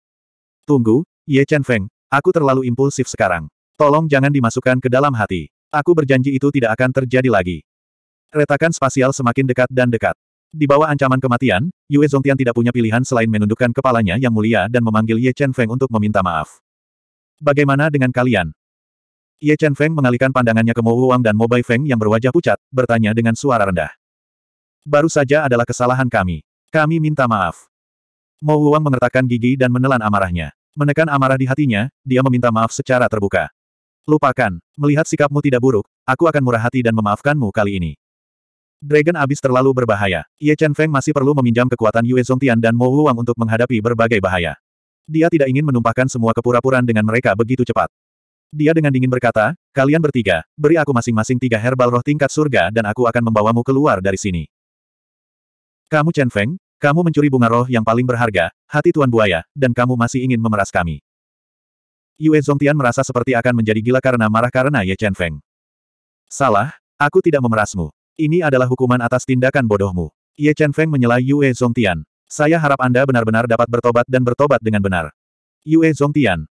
Tunggu, Ye Chen Feng, Aku terlalu impulsif sekarang. Tolong jangan dimasukkan ke dalam hati. Aku berjanji itu tidak akan terjadi lagi. Retakan spasial semakin dekat dan dekat. Di bawah ancaman kematian, Yue Zongtian tidak punya pilihan selain menundukkan kepalanya yang mulia dan memanggil Ye Chen Feng untuk meminta maaf. Bagaimana dengan kalian? Ye Chen Feng mengalihkan pandangannya ke Mo Wang dan Mo Bai Feng yang berwajah pucat, bertanya dengan suara rendah. Baru saja adalah kesalahan kami. Kami minta maaf. Mo Wang mengertakkan gigi dan menelan amarahnya. Menekan amarah di hatinya, dia meminta maaf secara terbuka. Lupakan, melihat sikapmu tidak buruk, aku akan murah hati dan memaafkanmu kali ini. Dragon Abyss terlalu berbahaya. Ye Chen Feng masih perlu meminjam kekuatan Yue Zongtian dan Mo Wu Wang untuk menghadapi berbagai bahaya. Dia tidak ingin menumpahkan semua kepura-puraan dengan mereka begitu cepat. Dia dengan dingin berkata, kalian bertiga, beri aku masing-masing tiga herbal roh tingkat surga dan aku akan membawamu keluar dari sini. Kamu Chen Feng, kamu mencuri bunga roh yang paling berharga, hati Tuan Buaya, dan kamu masih ingin memeras kami. Yue Zongtian merasa seperti akan menjadi gila karena marah karena Ye Chen Feng. Salah, aku tidak memerasmu. Ini adalah hukuman atas tindakan bodohmu. Ye Chen Feng menyela Yue Zongtian. Saya harap Anda benar-benar dapat bertobat dan bertobat dengan benar. Yue Zongtian.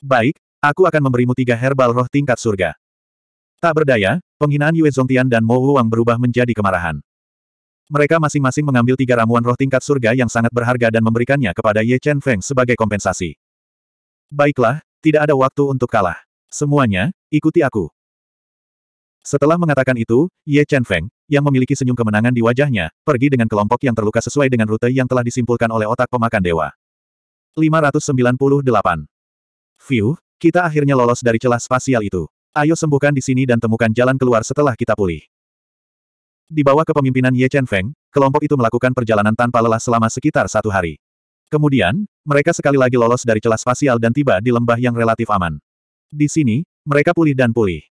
Baik, aku akan memberimu tiga herbal roh tingkat surga. Tak berdaya, penghinaan Yue Zongtian dan Mo Wuang berubah menjadi kemarahan. Mereka masing-masing mengambil tiga ramuan roh tingkat surga yang sangat berharga dan memberikannya kepada Ye Chen Feng sebagai kompensasi. Baiklah, tidak ada waktu untuk kalah. Semuanya, ikuti aku. Setelah mengatakan itu, Ye Chen Feng, yang memiliki senyum kemenangan di wajahnya, pergi dengan kelompok yang terluka sesuai dengan rute yang telah disimpulkan oleh otak pemakan dewa. 598. View, kita akhirnya lolos dari celah spasial itu. Ayo sembuhkan di sini dan temukan jalan keluar setelah kita pulih. Di bawah kepemimpinan Ye Chen Feng, kelompok itu melakukan perjalanan tanpa lelah selama sekitar satu hari. Kemudian, mereka sekali lagi lolos dari celah spasial dan tiba di lembah yang relatif aman. Di sini, mereka pulih dan pulih.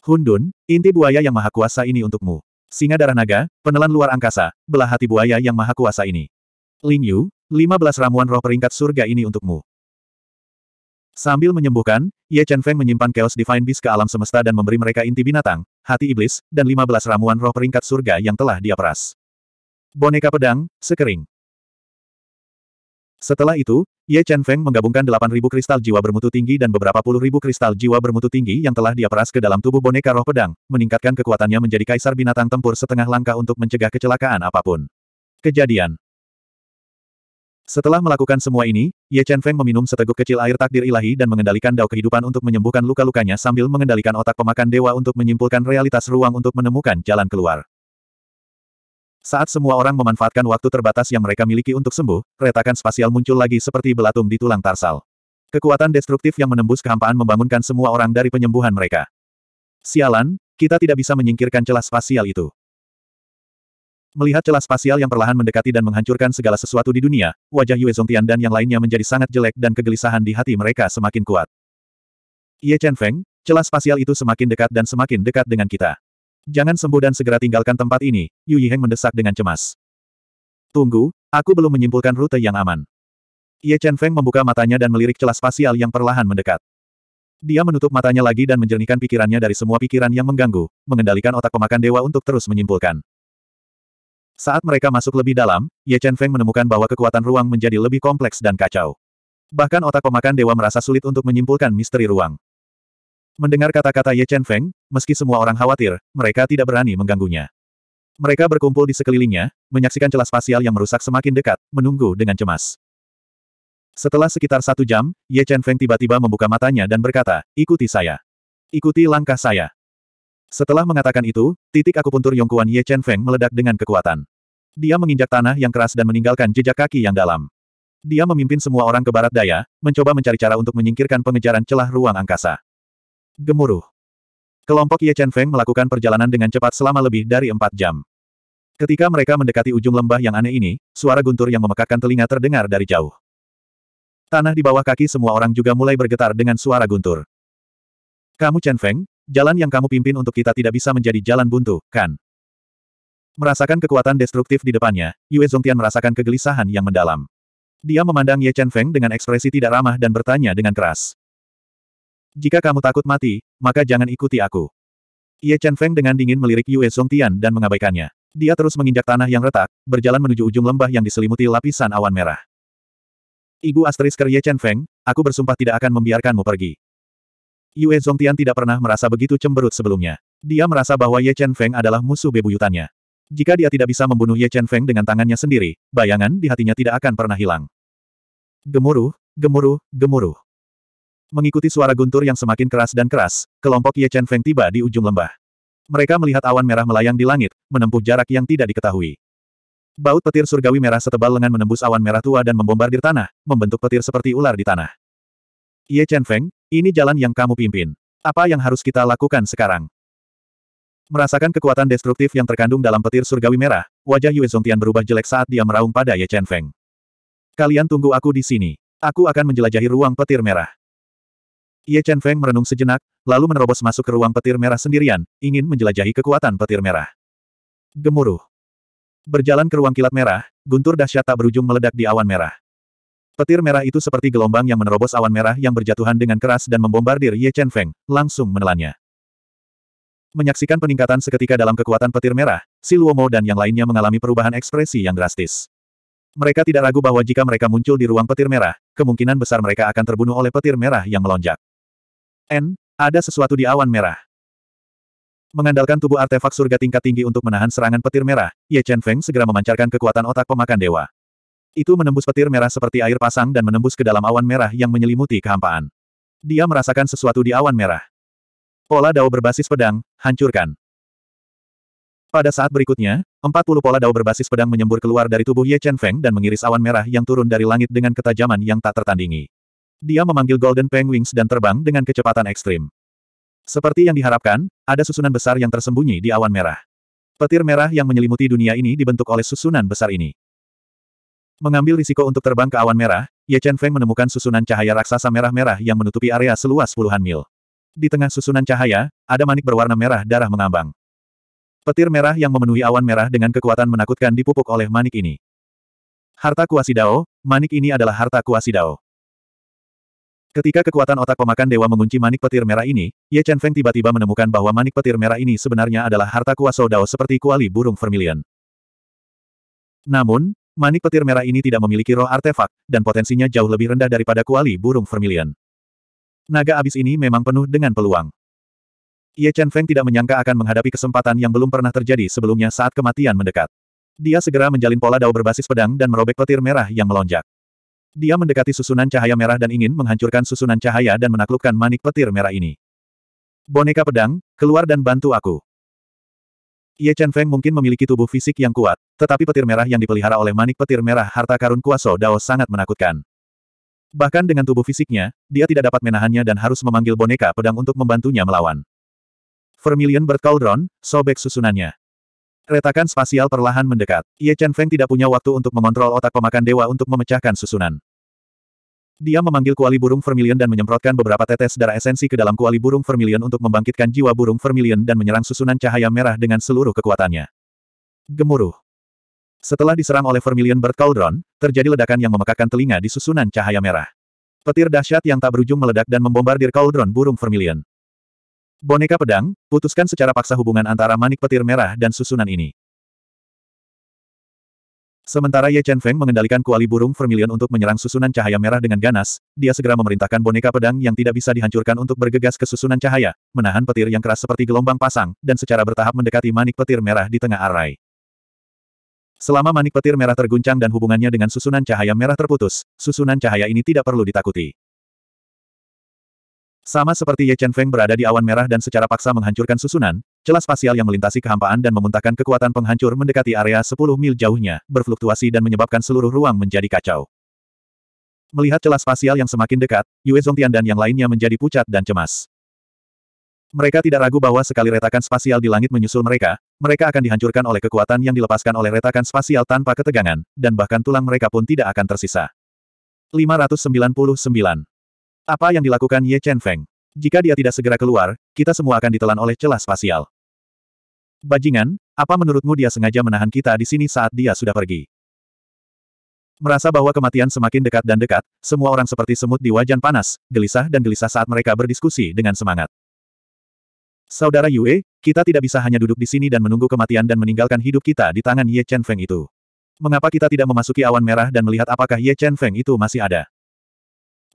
Hundun, inti buaya yang maha kuasa ini untukmu. Singa darah naga, penelan luar angkasa, belah hati buaya yang maha kuasa ini. Ling Yu, 15 ramuan roh peringkat surga ini untukmu. Sambil menyembuhkan, Ye Chen Feng menyimpan Chaos Divine Beast ke alam semesta dan memberi mereka inti binatang, hati iblis, dan 15 ramuan roh peringkat surga yang telah dia peras. Boneka pedang, sekering. Setelah itu, Ye Chen Feng menggabungkan 8.000 kristal jiwa bermutu tinggi dan beberapa puluh ribu kristal jiwa bermutu tinggi yang telah dia peras ke dalam tubuh boneka roh pedang, meningkatkan kekuatannya menjadi kaisar binatang tempur setengah langkah untuk mencegah kecelakaan apapun. Kejadian setelah melakukan semua ini, Ye Chen Feng meminum seteguk kecil air takdir ilahi dan mengendalikan dao kehidupan untuk menyembuhkan luka-lukanya sambil mengendalikan otak pemakan dewa untuk menyimpulkan realitas ruang untuk menemukan jalan keluar. Saat semua orang memanfaatkan waktu terbatas yang mereka miliki untuk sembuh, retakan spasial muncul lagi seperti belatung di tulang tarsal. Kekuatan destruktif yang menembus kehampaan membangunkan semua orang dari penyembuhan mereka. Sialan, kita tidak bisa menyingkirkan celah spasial itu. Melihat celah spasial yang perlahan mendekati dan menghancurkan segala sesuatu di dunia, wajah Yue Zongtian dan yang lainnya menjadi sangat jelek dan kegelisahan di hati mereka semakin kuat. Ye Chen Feng, celah spasial itu semakin dekat dan semakin dekat dengan kita. Jangan sembuh dan segera tinggalkan tempat ini, Yu Yiheng mendesak dengan cemas. Tunggu, aku belum menyimpulkan rute yang aman. Ye Chen Feng membuka matanya dan melirik celah spasial yang perlahan mendekat. Dia menutup matanya lagi dan menjernihkan pikirannya dari semua pikiran yang mengganggu, mengendalikan otak pemakan dewa untuk terus menyimpulkan. Saat mereka masuk lebih dalam, Ye Chen Feng menemukan bahwa kekuatan ruang menjadi lebih kompleks dan kacau. Bahkan otak pemakan dewa merasa sulit untuk menyimpulkan misteri ruang. Mendengar kata-kata Ye Chen Feng, meski semua orang khawatir, mereka tidak berani mengganggunya. Mereka berkumpul di sekelilingnya, menyaksikan celah spasial yang merusak semakin dekat, menunggu dengan cemas. Setelah sekitar satu jam, Ye Chen Feng tiba-tiba membuka matanya dan berkata, ikuti saya. Ikuti langkah saya. Setelah mengatakan itu, titik akupuntur Yongkuan Ye Chen Feng meledak dengan kekuatan. Dia menginjak tanah yang keras dan meninggalkan jejak kaki yang dalam. Dia memimpin semua orang ke barat daya, mencoba mencari cara untuk menyingkirkan pengejaran celah ruang angkasa. Gemuruh. Kelompok Ye Chen Feng melakukan perjalanan dengan cepat selama lebih dari empat jam. Ketika mereka mendekati ujung lembah yang aneh ini, suara guntur yang memekakkan telinga terdengar dari jauh. Tanah di bawah kaki semua orang juga mulai bergetar dengan suara guntur. Kamu Chen Feng, Jalan yang kamu pimpin untuk kita tidak bisa menjadi jalan buntu, kan? Merasakan kekuatan destruktif di depannya, Yue Zongtian merasakan kegelisahan yang mendalam. Dia memandang Ye Chen Feng dengan ekspresi tidak ramah dan bertanya dengan keras. Jika kamu takut mati, maka jangan ikuti aku. Ye Chen Feng dengan dingin melirik Yue Zongtian dan mengabaikannya. Dia terus menginjak tanah yang retak, berjalan menuju ujung lembah yang diselimuti lapisan awan merah. Ibu asterisker Ye Chen Feng, aku bersumpah tidak akan membiarkanmu pergi. Yue Zongtian tidak pernah merasa begitu cemberut sebelumnya. Dia merasa bahwa Ye Chen Feng adalah musuh bebuyutannya. Jika dia tidak bisa membunuh Ye Chen Feng dengan tangannya sendiri, bayangan di hatinya tidak akan pernah hilang. Gemuruh, gemuruh, gemuruh. Mengikuti suara guntur yang semakin keras dan keras, kelompok Ye Chen Feng tiba di ujung lembah. Mereka melihat awan merah melayang di langit, menempuh jarak yang tidak diketahui. Baut petir surgawi merah setebal lengan menembus awan merah tua dan membombardir tanah, membentuk petir seperti ular di tanah. Ye Chen Feng, ini jalan yang kamu pimpin. Apa yang harus kita lakukan sekarang? Merasakan kekuatan destruktif yang terkandung dalam petir surgawi merah, wajah Yue Zongtian berubah jelek saat dia meraung pada Ye Chen Feng. Kalian tunggu aku di sini. Aku akan menjelajahi ruang petir merah. Ye Chen Feng merenung sejenak, lalu menerobos masuk ke ruang petir merah sendirian, ingin menjelajahi kekuatan petir merah. Gemuruh. Berjalan ke ruang kilat merah, guntur dahsyat tak berujung meledak di awan merah. Petir merah itu seperti gelombang yang menerobos awan merah yang berjatuhan dengan keras dan membombardir Ye Chen Feng, langsung menelannya. Menyaksikan peningkatan seketika dalam kekuatan petir merah, si Luomo dan yang lainnya mengalami perubahan ekspresi yang drastis. Mereka tidak ragu bahwa jika mereka muncul di ruang petir merah, kemungkinan besar mereka akan terbunuh oleh petir merah yang melonjak. N, ada sesuatu di awan merah. Mengandalkan tubuh artefak surga tingkat tinggi untuk menahan serangan petir merah, Ye Chen Feng segera memancarkan kekuatan otak pemakan dewa. Itu menembus petir merah seperti air pasang dan menembus ke dalam awan merah yang menyelimuti kehampaan. Dia merasakan sesuatu di awan merah. Pola dao berbasis pedang, hancurkan. Pada saat berikutnya, 40 pola dao berbasis pedang menyembur keluar dari tubuh Ye Chen Feng dan mengiris awan merah yang turun dari langit dengan ketajaman yang tak tertandingi. Dia memanggil Golden Penguins dan terbang dengan kecepatan ekstrim. Seperti yang diharapkan, ada susunan besar yang tersembunyi di awan merah. Petir merah yang menyelimuti dunia ini dibentuk oleh susunan besar ini. Mengambil risiko untuk terbang ke awan merah, Ye Chen Feng menemukan susunan cahaya raksasa merah-merah yang menutupi area seluas puluhan mil. Di tengah susunan cahaya, ada manik berwarna merah darah mengambang. Petir merah yang memenuhi awan merah dengan kekuatan menakutkan dipupuk oleh manik ini. Harta kuasi Dao, manik ini adalah harta kuasi Dao. Ketika kekuatan otak pemakan dewa mengunci manik petir merah ini, Ye Chen Feng tiba-tiba menemukan bahwa manik petir merah ini sebenarnya adalah harta kuasa Dao seperti kuali burung vermilion. Namun, Manik petir merah ini tidak memiliki roh artefak, dan potensinya jauh lebih rendah daripada kuali burung vermilion. Naga abis ini memang penuh dengan peluang. Ye Chen Feng tidak menyangka akan menghadapi kesempatan yang belum pernah terjadi sebelumnya saat kematian mendekat. Dia segera menjalin pola dao berbasis pedang dan merobek petir merah yang melonjak. Dia mendekati susunan cahaya merah dan ingin menghancurkan susunan cahaya dan menaklukkan manik petir merah ini. Boneka pedang, keluar dan bantu aku. Ye Chen Feng mungkin memiliki tubuh fisik yang kuat, tetapi petir merah yang dipelihara oleh manik petir merah harta karun Kuaso Dao sangat menakutkan. Bahkan dengan tubuh fisiknya, dia tidak dapat menahannya dan harus memanggil boneka pedang untuk membantunya melawan. Vermilion Bird Cauldron, sobek susunannya. Retakan spasial perlahan mendekat. Ye Chen Feng tidak punya waktu untuk mengontrol otak pemakan dewa untuk memecahkan susunan. Dia memanggil kuali burung vermilion dan menyemprotkan beberapa tetes darah esensi ke dalam kuali burung vermilion untuk membangkitkan jiwa burung vermilion dan menyerang susunan cahaya merah dengan seluruh kekuatannya. Gemuruh. Setelah diserang oleh Vermilion Bird Cauldron, terjadi ledakan yang memekakan telinga di susunan cahaya merah. Petir dahsyat yang tak berujung meledak dan membombardir Cauldron burung Vermilion. Boneka pedang, putuskan secara paksa hubungan antara manik petir merah dan susunan ini. Sementara Ye Chen Feng mengendalikan kuali burung vermilion untuk menyerang susunan cahaya merah dengan ganas, dia segera memerintahkan boneka pedang yang tidak bisa dihancurkan untuk bergegas ke susunan cahaya, menahan petir yang keras seperti gelombang pasang, dan secara bertahap mendekati manik petir merah di tengah arai. Selama manik petir merah terguncang dan hubungannya dengan susunan cahaya merah terputus, susunan cahaya ini tidak perlu ditakuti. Sama seperti Ye Chen Feng berada di awan merah dan secara paksa menghancurkan susunan, celah spasial yang melintasi kehampaan dan memuntahkan kekuatan penghancur mendekati area 10 mil jauhnya, berfluktuasi dan menyebabkan seluruh ruang menjadi kacau. Melihat celah spasial yang semakin dekat, Yue Tian dan yang lainnya menjadi pucat dan cemas. Mereka tidak ragu bahwa sekali retakan spasial di langit menyusul mereka, mereka akan dihancurkan oleh kekuatan yang dilepaskan oleh retakan spasial tanpa ketegangan, dan bahkan tulang mereka pun tidak akan tersisa. 599. Apa yang dilakukan Ye Chen Feng? Jika dia tidak segera keluar, kita semua akan ditelan oleh celah spasial. Bajingan, apa menurutmu dia sengaja menahan kita di sini saat dia sudah pergi? Merasa bahwa kematian semakin dekat dan dekat, semua orang seperti semut di wajan panas, gelisah dan gelisah saat mereka berdiskusi dengan semangat. Saudara Yue, kita tidak bisa hanya duduk di sini dan menunggu kematian dan meninggalkan hidup kita di tangan Ye Chen Feng itu. Mengapa kita tidak memasuki awan merah dan melihat apakah Ye Chen Feng itu masih ada?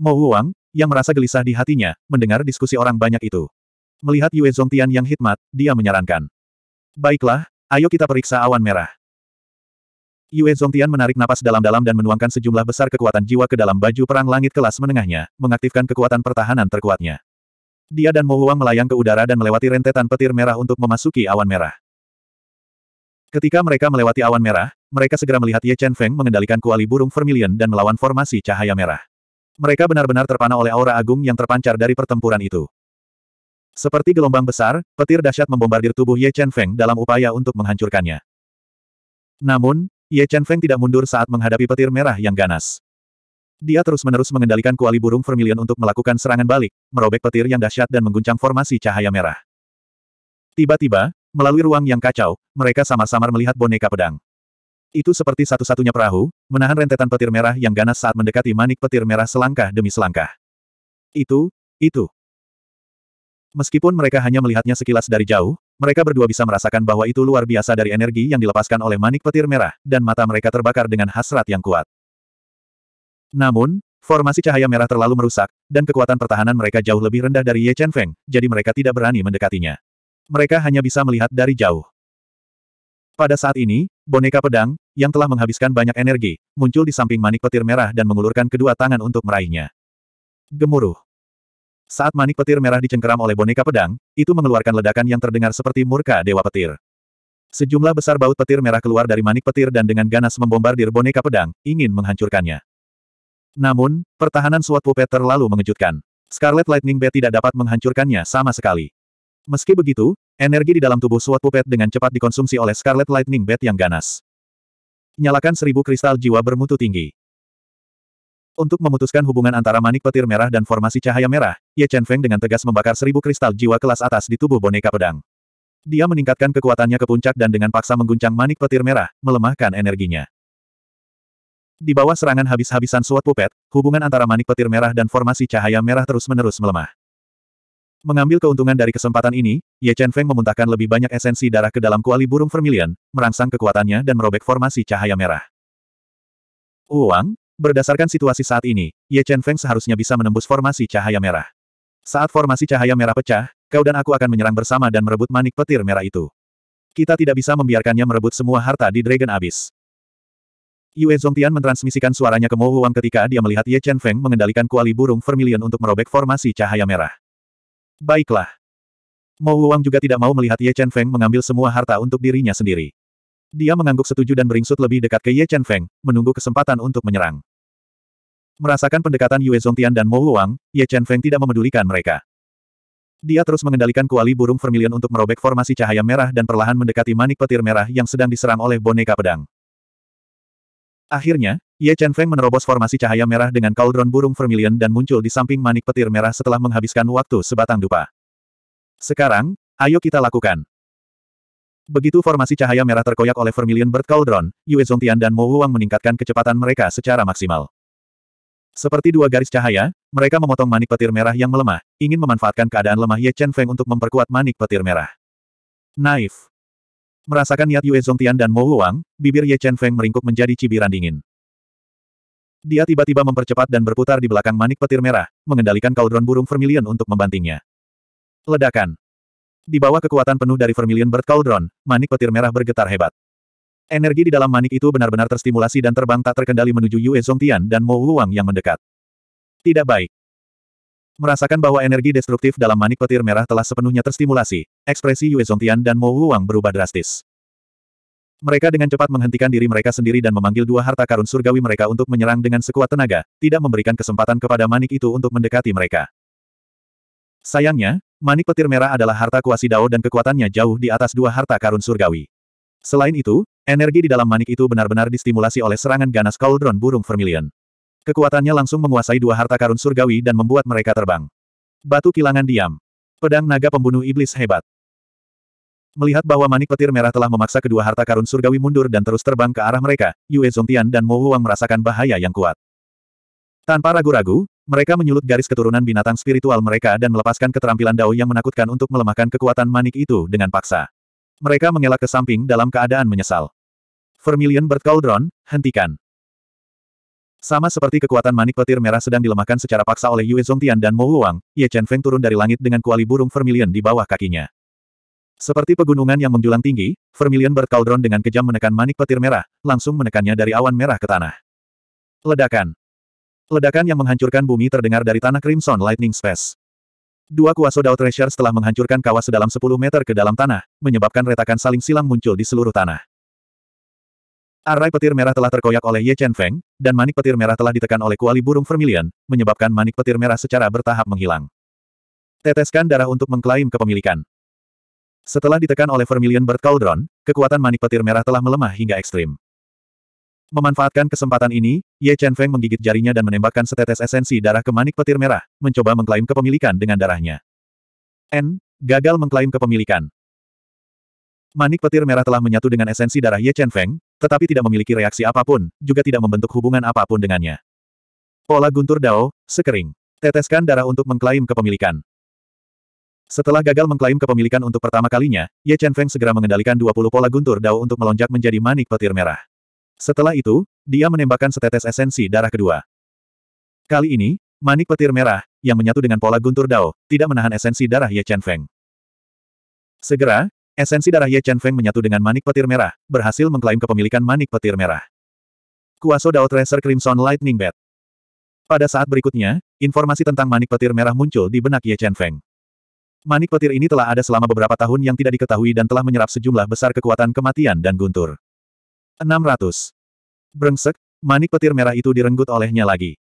Mo Wang, yang merasa gelisah di hatinya, mendengar diskusi orang banyak itu. Melihat Yue Zongtian yang hikmat, dia menyarankan. Baiklah, ayo kita periksa awan merah. Yue Zongtian menarik napas dalam-dalam dan menuangkan sejumlah besar kekuatan jiwa ke dalam baju perang langit kelas menengahnya, mengaktifkan kekuatan pertahanan terkuatnya. Dia dan Mo melayang ke udara dan melewati rentetan petir merah untuk memasuki awan merah. Ketika mereka melewati awan merah, mereka segera melihat Ye Chen Feng mengendalikan kuali burung vermilion dan melawan formasi cahaya merah. Mereka benar-benar terpana oleh aura agung yang terpancar dari pertempuran itu. Seperti gelombang besar, petir dahsyat membombardir tubuh Ye Chen Feng dalam upaya untuk menghancurkannya. Namun, Ye Chen Feng tidak mundur saat menghadapi petir merah yang ganas. Dia terus-menerus mengendalikan kuali burung vermilion untuk melakukan serangan balik, merobek petir yang dahsyat dan mengguncang formasi cahaya merah. Tiba-tiba, melalui ruang yang kacau, mereka samar-samar melihat boneka pedang. Itu seperti satu-satunya perahu, menahan rentetan petir merah yang ganas saat mendekati manik petir merah selangkah demi selangkah. Itu, itu. Meskipun mereka hanya melihatnya sekilas dari jauh, mereka berdua bisa merasakan bahwa itu luar biasa dari energi yang dilepaskan oleh manik petir merah, dan mata mereka terbakar dengan hasrat yang kuat. Namun, formasi cahaya merah terlalu merusak, dan kekuatan pertahanan mereka jauh lebih rendah dari Ye Chen Feng, jadi mereka tidak berani mendekatinya. Mereka hanya bisa melihat dari jauh. Pada saat ini, boneka pedang, yang telah menghabiskan banyak energi, muncul di samping manik petir merah dan mengulurkan kedua tangan untuk meraihnya. Gemuruh. Saat manik petir merah dicengkeram oleh boneka pedang, itu mengeluarkan ledakan yang terdengar seperti murka dewa petir. Sejumlah besar baut petir merah keluar dari manik petir dan dengan ganas membombardir boneka pedang, ingin menghancurkannya. Namun, pertahanan SWAT Puppet terlalu mengejutkan. Scarlet Lightning Bat tidak dapat menghancurkannya sama sekali. Meski begitu, energi di dalam tubuh SWAT Puppet dengan cepat dikonsumsi oleh Scarlet Lightning Bat yang ganas. Nyalakan seribu kristal jiwa bermutu tinggi. Untuk memutuskan hubungan antara manik petir merah dan formasi cahaya merah, Ye Chen Feng dengan tegas membakar seribu kristal jiwa kelas atas di tubuh boneka pedang. Dia meningkatkan kekuatannya ke puncak dan dengan paksa mengguncang manik petir merah, melemahkan energinya. Di bawah serangan habis-habisan Suat pupet, hubungan antara manik petir merah dan formasi cahaya merah terus-menerus melemah. Mengambil keuntungan dari kesempatan ini, Ye Chen Feng memuntahkan lebih banyak esensi darah ke dalam kuali burung vermilion, merangsang kekuatannya dan merobek formasi cahaya merah. Uang, berdasarkan situasi saat ini, Ye Chen Feng seharusnya bisa menembus formasi cahaya merah. Saat formasi cahaya merah pecah, kau dan aku akan menyerang bersama dan merebut manik petir merah itu. Kita tidak bisa membiarkannya merebut semua harta di Dragon Abyss. Yue Zongtian mentransmisikan suaranya ke Mo Huang ketika dia melihat Ye Chen Feng mengendalikan kuali burung vermilion untuk merobek formasi cahaya merah. Baiklah. Mo Huang juga tidak mau melihat Ye Chen Feng mengambil semua harta untuk dirinya sendiri. Dia mengangguk setuju dan beringsut lebih dekat ke Ye Chen Feng, menunggu kesempatan untuk menyerang. Merasakan pendekatan Yue Zongtian dan Mo Huang, Ye Chen Feng tidak memedulikan mereka. Dia terus mengendalikan kuali burung vermilion untuk merobek formasi cahaya merah dan perlahan mendekati manik petir merah yang sedang diserang oleh boneka pedang. Akhirnya, Ye Chen Feng menerobos formasi cahaya merah dengan kaldron burung vermilion dan muncul di samping manik petir merah setelah menghabiskan waktu sebatang dupa. Sekarang, ayo kita lakukan. Begitu formasi cahaya merah terkoyak oleh vermilion bird kaldron, Yue Zongtian dan Mo Wuang meningkatkan kecepatan mereka secara maksimal. Seperti dua garis cahaya, mereka memotong manik petir merah yang melemah, ingin memanfaatkan keadaan lemah Ye Chen Feng untuk memperkuat manik petir merah. Naif. Merasakan niat Yue Zongtian dan Mo Luang, bibir Ye Chen Feng meringkuk menjadi cibiran dingin. Dia tiba-tiba mempercepat dan berputar di belakang manik petir merah, mengendalikan kaldron burung vermilion untuk membantingnya. Ledakan. Di bawah kekuatan penuh dari vermilion bird manik petir merah bergetar hebat. Energi di dalam manik itu benar-benar terstimulasi dan terbang tak terkendali menuju Yue Zongtian dan Mo Luang yang mendekat. Tidak baik. Merasakan bahwa energi destruktif dalam manik petir merah telah sepenuhnya terstimulasi, ekspresi Yue Zongtian dan Mo Wuang berubah drastis. Mereka dengan cepat menghentikan diri mereka sendiri dan memanggil dua harta karun surgawi mereka untuk menyerang dengan sekuat tenaga, tidak memberikan kesempatan kepada manik itu untuk mendekati mereka. Sayangnya, manik petir merah adalah harta kuasi dao dan kekuatannya jauh di atas dua harta karun surgawi. Selain itu, energi di dalam manik itu benar-benar distimulasi oleh serangan ganas Cauldron Burung Vermilion. Kekuatannya langsung menguasai dua harta karun surgawi dan membuat mereka terbang. Batu kilangan diam. Pedang naga pembunuh iblis hebat. Melihat bahwa manik petir merah telah memaksa kedua harta karun surgawi mundur dan terus terbang ke arah mereka, Yue Zongtian dan Mo Huang merasakan bahaya yang kuat. Tanpa ragu-ragu, mereka menyulut garis keturunan binatang spiritual mereka dan melepaskan keterampilan dao yang menakutkan untuk melemahkan kekuatan manik itu dengan paksa. Mereka mengelak ke samping dalam keadaan menyesal. Vermilion Bird Cauldron, hentikan. Sama seperti kekuatan manik petir merah sedang dilemahkan secara paksa oleh Yue Zongtian dan Mo Wang, Ye Chen Feng turun dari langit dengan kuali burung vermilion di bawah kakinya. Seperti pegunungan yang menjulang tinggi, vermilion berkaldron dengan kejam menekan manik petir merah, langsung menekannya dari awan merah ke tanah. Ledakan. Ledakan yang menghancurkan bumi terdengar dari tanah Crimson Lightning Space. Dua kuasa Dao Treasure setelah menghancurkan kawah sedalam 10 meter ke dalam tanah, menyebabkan retakan saling silang muncul di seluruh tanah. Arai petir merah telah terkoyak oleh Ye Chen Feng, dan manik petir merah telah ditekan oleh kuali burung vermilion, menyebabkan manik petir merah secara bertahap menghilang. Teteskan darah untuk mengklaim kepemilikan. Setelah ditekan oleh Vermilion Bird Cauldron, kekuatan manik petir merah telah melemah hingga ekstrim. Memanfaatkan kesempatan ini, Ye Chen Feng menggigit jarinya dan menembakkan setetes esensi darah ke manik petir merah, mencoba mengklaim kepemilikan dengan darahnya. N. Gagal mengklaim kepemilikan. Manik petir merah telah menyatu dengan esensi darah Ye Chen Feng, tetapi tidak memiliki reaksi apapun, juga tidak membentuk hubungan apapun dengannya. Pola guntur Dao, sekering. Teteskan darah untuk mengklaim kepemilikan. Setelah gagal mengklaim kepemilikan untuk pertama kalinya, Ye Chen Feng segera mengendalikan 20 pola guntur Dao untuk melonjak menjadi manik petir merah. Setelah itu, dia menembakkan setetes esensi darah kedua. Kali ini, manik petir merah, yang menyatu dengan pola guntur Dao, tidak menahan esensi darah Ye Chen Feng. Segera, Esensi darah Ye Chen Feng menyatu dengan manik petir merah, berhasil mengklaim kepemilikan manik petir merah. Kuaso Dao Tracer Crimson Lightning Bat. Pada saat berikutnya, informasi tentang manik petir merah muncul di benak Ye Chen Feng. Manik petir ini telah ada selama beberapa tahun yang tidak diketahui dan telah menyerap sejumlah besar kekuatan kematian dan guntur. 600. Brengsek, manik petir merah itu direnggut olehnya lagi.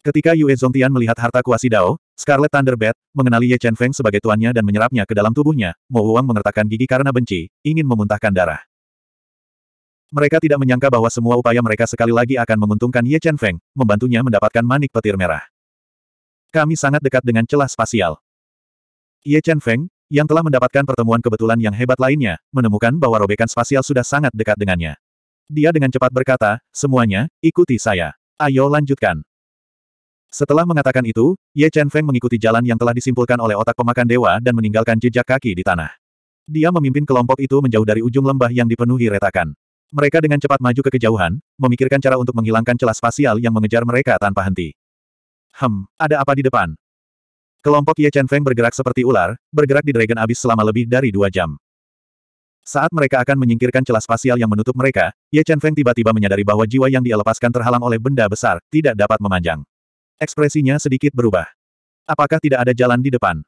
Ketika Yue Zongtian melihat harta kuasi Dao, Scarlet Thunderbird, mengenali Ye Chen Feng sebagai tuannya dan menyerapnya ke dalam tubuhnya, Mo Wang mengertakkan gigi karena benci, ingin memuntahkan darah. Mereka tidak menyangka bahwa semua upaya mereka sekali lagi akan menguntungkan Ye Chen Feng, membantunya mendapatkan manik petir merah. Kami sangat dekat dengan celah spasial. Ye Chen Feng, yang telah mendapatkan pertemuan kebetulan yang hebat lainnya, menemukan bahwa robekan spasial sudah sangat dekat dengannya. Dia dengan cepat berkata, semuanya, ikuti saya. Ayo lanjutkan. Setelah mengatakan itu, Ye Chen Feng mengikuti jalan yang telah disimpulkan oleh otak pemakan dewa dan meninggalkan jejak kaki di tanah. Dia memimpin kelompok itu menjauh dari ujung lembah yang dipenuhi retakan. Mereka dengan cepat maju ke kejauhan, memikirkan cara untuk menghilangkan celah spasial yang mengejar mereka tanpa henti. Hmm, ada apa di depan? Kelompok Ye Chen Feng bergerak seperti ular, bergerak di Dragon Abyss selama lebih dari dua jam. Saat mereka akan menyingkirkan celah spasial yang menutup mereka, Ye Chen Feng tiba-tiba menyadari bahwa jiwa yang dia lepaskan terhalang oleh benda besar, tidak dapat memanjang. Ekspresinya sedikit berubah. Apakah tidak ada jalan di depan?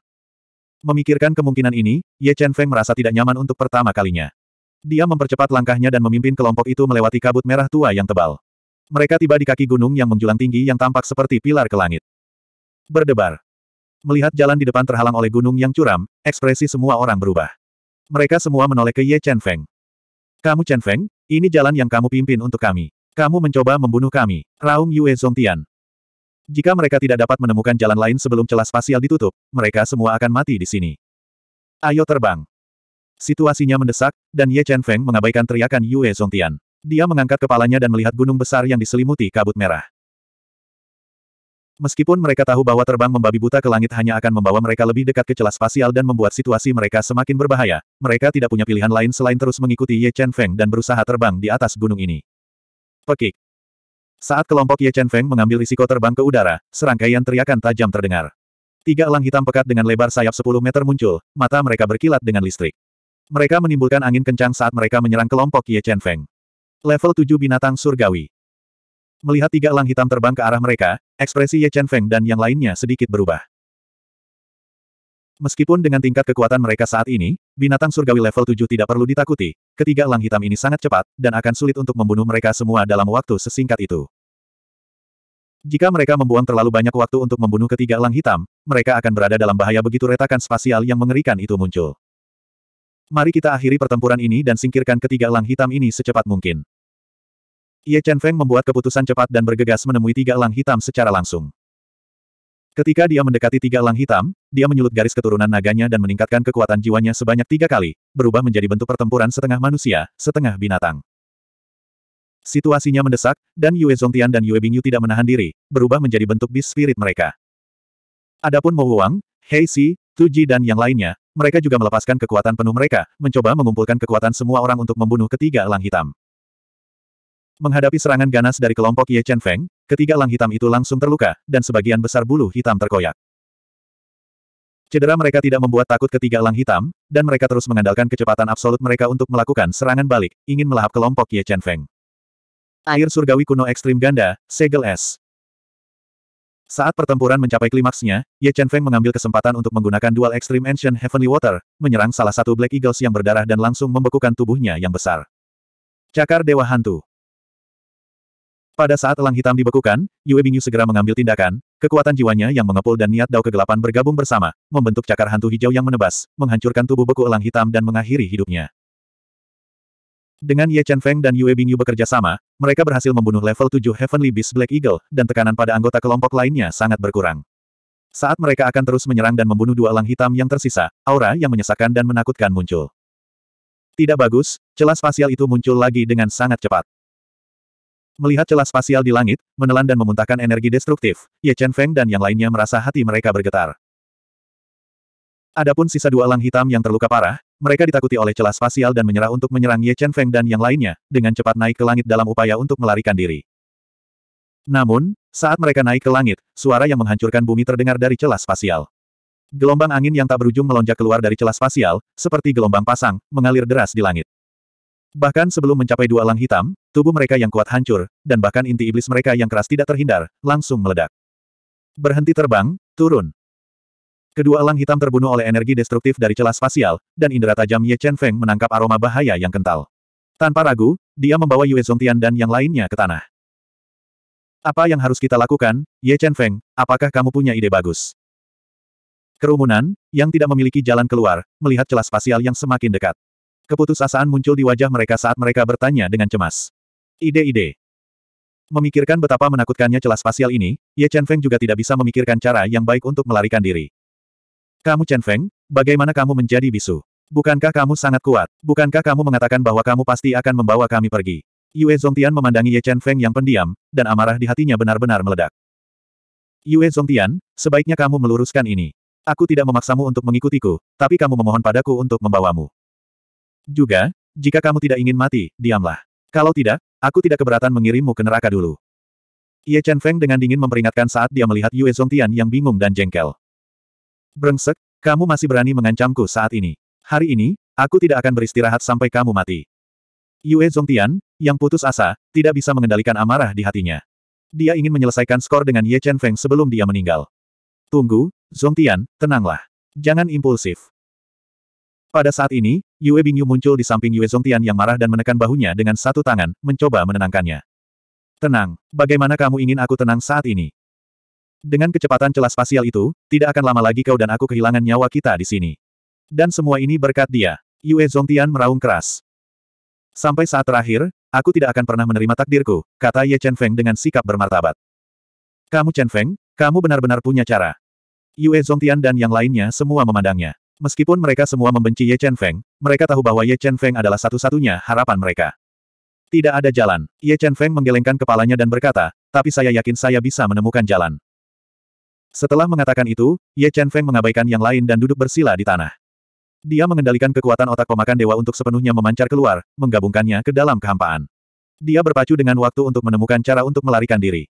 Memikirkan kemungkinan ini, Ye Chen Feng merasa tidak nyaman untuk pertama kalinya. Dia mempercepat langkahnya dan memimpin kelompok itu melewati kabut merah tua yang tebal. Mereka tiba di kaki gunung yang menjulang tinggi yang tampak seperti pilar ke langit. Berdebar. Melihat jalan di depan terhalang oleh gunung yang curam, ekspresi semua orang berubah. Mereka semua menoleh ke Ye Chen Feng. Kamu Chen Feng, ini jalan yang kamu pimpin untuk kami. Kamu mencoba membunuh kami. Raung Yue Zongtian. Jika mereka tidak dapat menemukan jalan lain sebelum celah spasial ditutup, mereka semua akan mati di sini. Ayo terbang. Situasinya mendesak, dan Ye Chen Feng mengabaikan teriakan Yue Zongtian. Dia mengangkat kepalanya dan melihat gunung besar yang diselimuti kabut merah. Meskipun mereka tahu bahwa terbang membabi buta ke langit hanya akan membawa mereka lebih dekat ke celah spasial dan membuat situasi mereka semakin berbahaya, mereka tidak punya pilihan lain selain terus mengikuti Ye Chen Feng dan berusaha terbang di atas gunung ini. Pekik. Saat kelompok Ye Chen Feng mengambil risiko terbang ke udara, serangkaian teriakan tajam terdengar. Tiga elang hitam pekat dengan lebar sayap 10 meter muncul, mata mereka berkilat dengan listrik. Mereka menimbulkan angin kencang saat mereka menyerang kelompok Ye Chen Feng. Level 7 binatang surgawi. Melihat tiga elang hitam terbang ke arah mereka, ekspresi Ye Chen Feng dan yang lainnya sedikit berubah. Meskipun dengan tingkat kekuatan mereka saat ini, Binatang surgawi level 7 tidak perlu ditakuti, ketiga elang hitam ini sangat cepat, dan akan sulit untuk membunuh mereka semua dalam waktu sesingkat itu. Jika mereka membuang terlalu banyak waktu untuk membunuh ketiga elang hitam, mereka akan berada dalam bahaya begitu retakan spasial yang mengerikan itu muncul. Mari kita akhiri pertempuran ini dan singkirkan ketiga elang hitam ini secepat mungkin. Ye Chen Feng membuat keputusan cepat dan bergegas menemui tiga elang hitam secara langsung. Ketika dia mendekati tiga elang hitam, dia menyulut garis keturunan naganya dan meningkatkan kekuatan jiwanya sebanyak tiga kali, berubah menjadi bentuk pertempuran setengah manusia, setengah binatang. Situasinya mendesak, dan Yue Zongtian dan Yue Bingyu tidak menahan diri, berubah menjadi bentuk bis spirit mereka. Adapun Mo Huang, Hei Si, Tu Ji dan yang lainnya, mereka juga melepaskan kekuatan penuh mereka, mencoba mengumpulkan kekuatan semua orang untuk membunuh ketiga elang hitam. Menghadapi serangan ganas dari kelompok Ye Chen Feng, Ketiga lang hitam itu langsung terluka, dan sebagian besar bulu hitam terkoyak. Cedera mereka tidak membuat takut ketiga lang hitam, dan mereka terus mengandalkan kecepatan absolut mereka untuk melakukan serangan balik, ingin melahap kelompok Ye Chen Feng. Air surgawi kuno ekstrim ganda, segel es. Saat pertempuran mencapai klimaksnya, Ye Chen Feng mengambil kesempatan untuk menggunakan dual ekstrim Ancient Heavenly Water, menyerang salah satu Black Eagles yang berdarah dan langsung membekukan tubuhnya yang besar. Cakar Dewa Hantu pada saat elang hitam dibekukan, Yue Bingyu segera mengambil tindakan, kekuatan jiwanya yang mengepul dan niat dao kegelapan bergabung bersama, membentuk cakar hantu hijau yang menebas, menghancurkan tubuh beku elang hitam dan mengakhiri hidupnya. Dengan Ye Chen Feng dan Yue Bingyu bekerja sama, mereka berhasil membunuh level 7 Heavenly Beast Black Eagle, dan tekanan pada anggota kelompok lainnya sangat berkurang. Saat mereka akan terus menyerang dan membunuh dua elang hitam yang tersisa, aura yang menyesakkan dan menakutkan muncul. Tidak bagus, celah spasial itu muncul lagi dengan sangat cepat. Melihat celah spasial di langit, menelan dan memuntahkan energi destruktif, Ye Chen Feng dan yang lainnya merasa hati mereka bergetar. Adapun sisa dua elang hitam yang terluka parah, mereka ditakuti oleh celah spasial dan menyerah untuk menyerang Ye Chen Feng dan yang lainnya, dengan cepat naik ke langit dalam upaya untuk melarikan diri. Namun, saat mereka naik ke langit, suara yang menghancurkan bumi terdengar dari celah spasial. Gelombang angin yang tak berujung melonjak keluar dari celah spasial, seperti gelombang pasang, mengalir deras di langit. Bahkan sebelum mencapai dua elang hitam, tubuh mereka yang kuat hancur, dan bahkan inti iblis mereka yang keras tidak terhindar, langsung meledak. Berhenti terbang, turun. Kedua elang hitam terbunuh oleh energi destruktif dari celah spasial, dan indera tajam Ye Chen Feng menangkap aroma bahaya yang kental. Tanpa ragu, dia membawa Yue Tian dan yang lainnya ke tanah. Apa yang harus kita lakukan, Ye Chen Feng, apakah kamu punya ide bagus? Kerumunan, yang tidak memiliki jalan keluar, melihat celah spasial yang semakin dekat. Keputusasaan muncul di wajah mereka saat mereka bertanya dengan cemas. Ide-ide. Memikirkan betapa menakutkannya celah spasial ini, Ye Chen Feng juga tidak bisa memikirkan cara yang baik untuk melarikan diri. Kamu Chen Feng, bagaimana kamu menjadi bisu? Bukankah kamu sangat kuat? Bukankah kamu mengatakan bahwa kamu pasti akan membawa kami pergi? Yue Zongtian memandangi Ye Chen Feng yang pendiam, dan amarah di hatinya benar-benar meledak. Yue Zongtian, sebaiknya kamu meluruskan ini. Aku tidak memaksamu untuk mengikutiku, tapi kamu memohon padaku untuk membawamu. Juga, jika kamu tidak ingin mati, diamlah. Kalau tidak, aku tidak keberatan mengirimmu ke neraka dulu. Ye Chen Feng dengan dingin memperingatkan saat dia melihat Yue tian yang bingung dan jengkel. Brengsek, kamu masih berani mengancamku saat ini. Hari ini, aku tidak akan beristirahat sampai kamu mati. Yue tian yang putus asa, tidak bisa mengendalikan amarah di hatinya. Dia ingin menyelesaikan skor dengan Ye Chen Feng sebelum dia meninggal. Tunggu, tian tenanglah. Jangan impulsif. Pada saat ini, Yue Bingyu muncul di samping Yue Zongtian yang marah dan menekan bahunya dengan satu tangan, mencoba menenangkannya. Tenang, bagaimana kamu ingin aku tenang saat ini? Dengan kecepatan celah spasial itu, tidak akan lama lagi kau dan aku kehilangan nyawa kita di sini. Dan semua ini berkat dia. Yue Zongtian meraung keras. Sampai saat terakhir, aku tidak akan pernah menerima takdirku, kata Ye Chen Feng dengan sikap bermartabat. Kamu Chen Feng, kamu benar-benar punya cara. Yue Zongtian dan yang lainnya semua memandangnya. Meskipun mereka semua membenci Ye Chen Feng, mereka tahu bahwa Ye Chen Feng adalah satu-satunya harapan mereka. Tidak ada jalan. Ye Chen Feng menggelengkan kepalanya dan berkata, tapi saya yakin saya bisa menemukan jalan. Setelah mengatakan itu, Ye Chen Feng mengabaikan yang lain dan duduk bersila di tanah. Dia mengendalikan kekuatan otak pemakan dewa untuk sepenuhnya memancar keluar, menggabungkannya ke dalam kehampaan. Dia berpacu dengan waktu untuk menemukan cara untuk melarikan diri.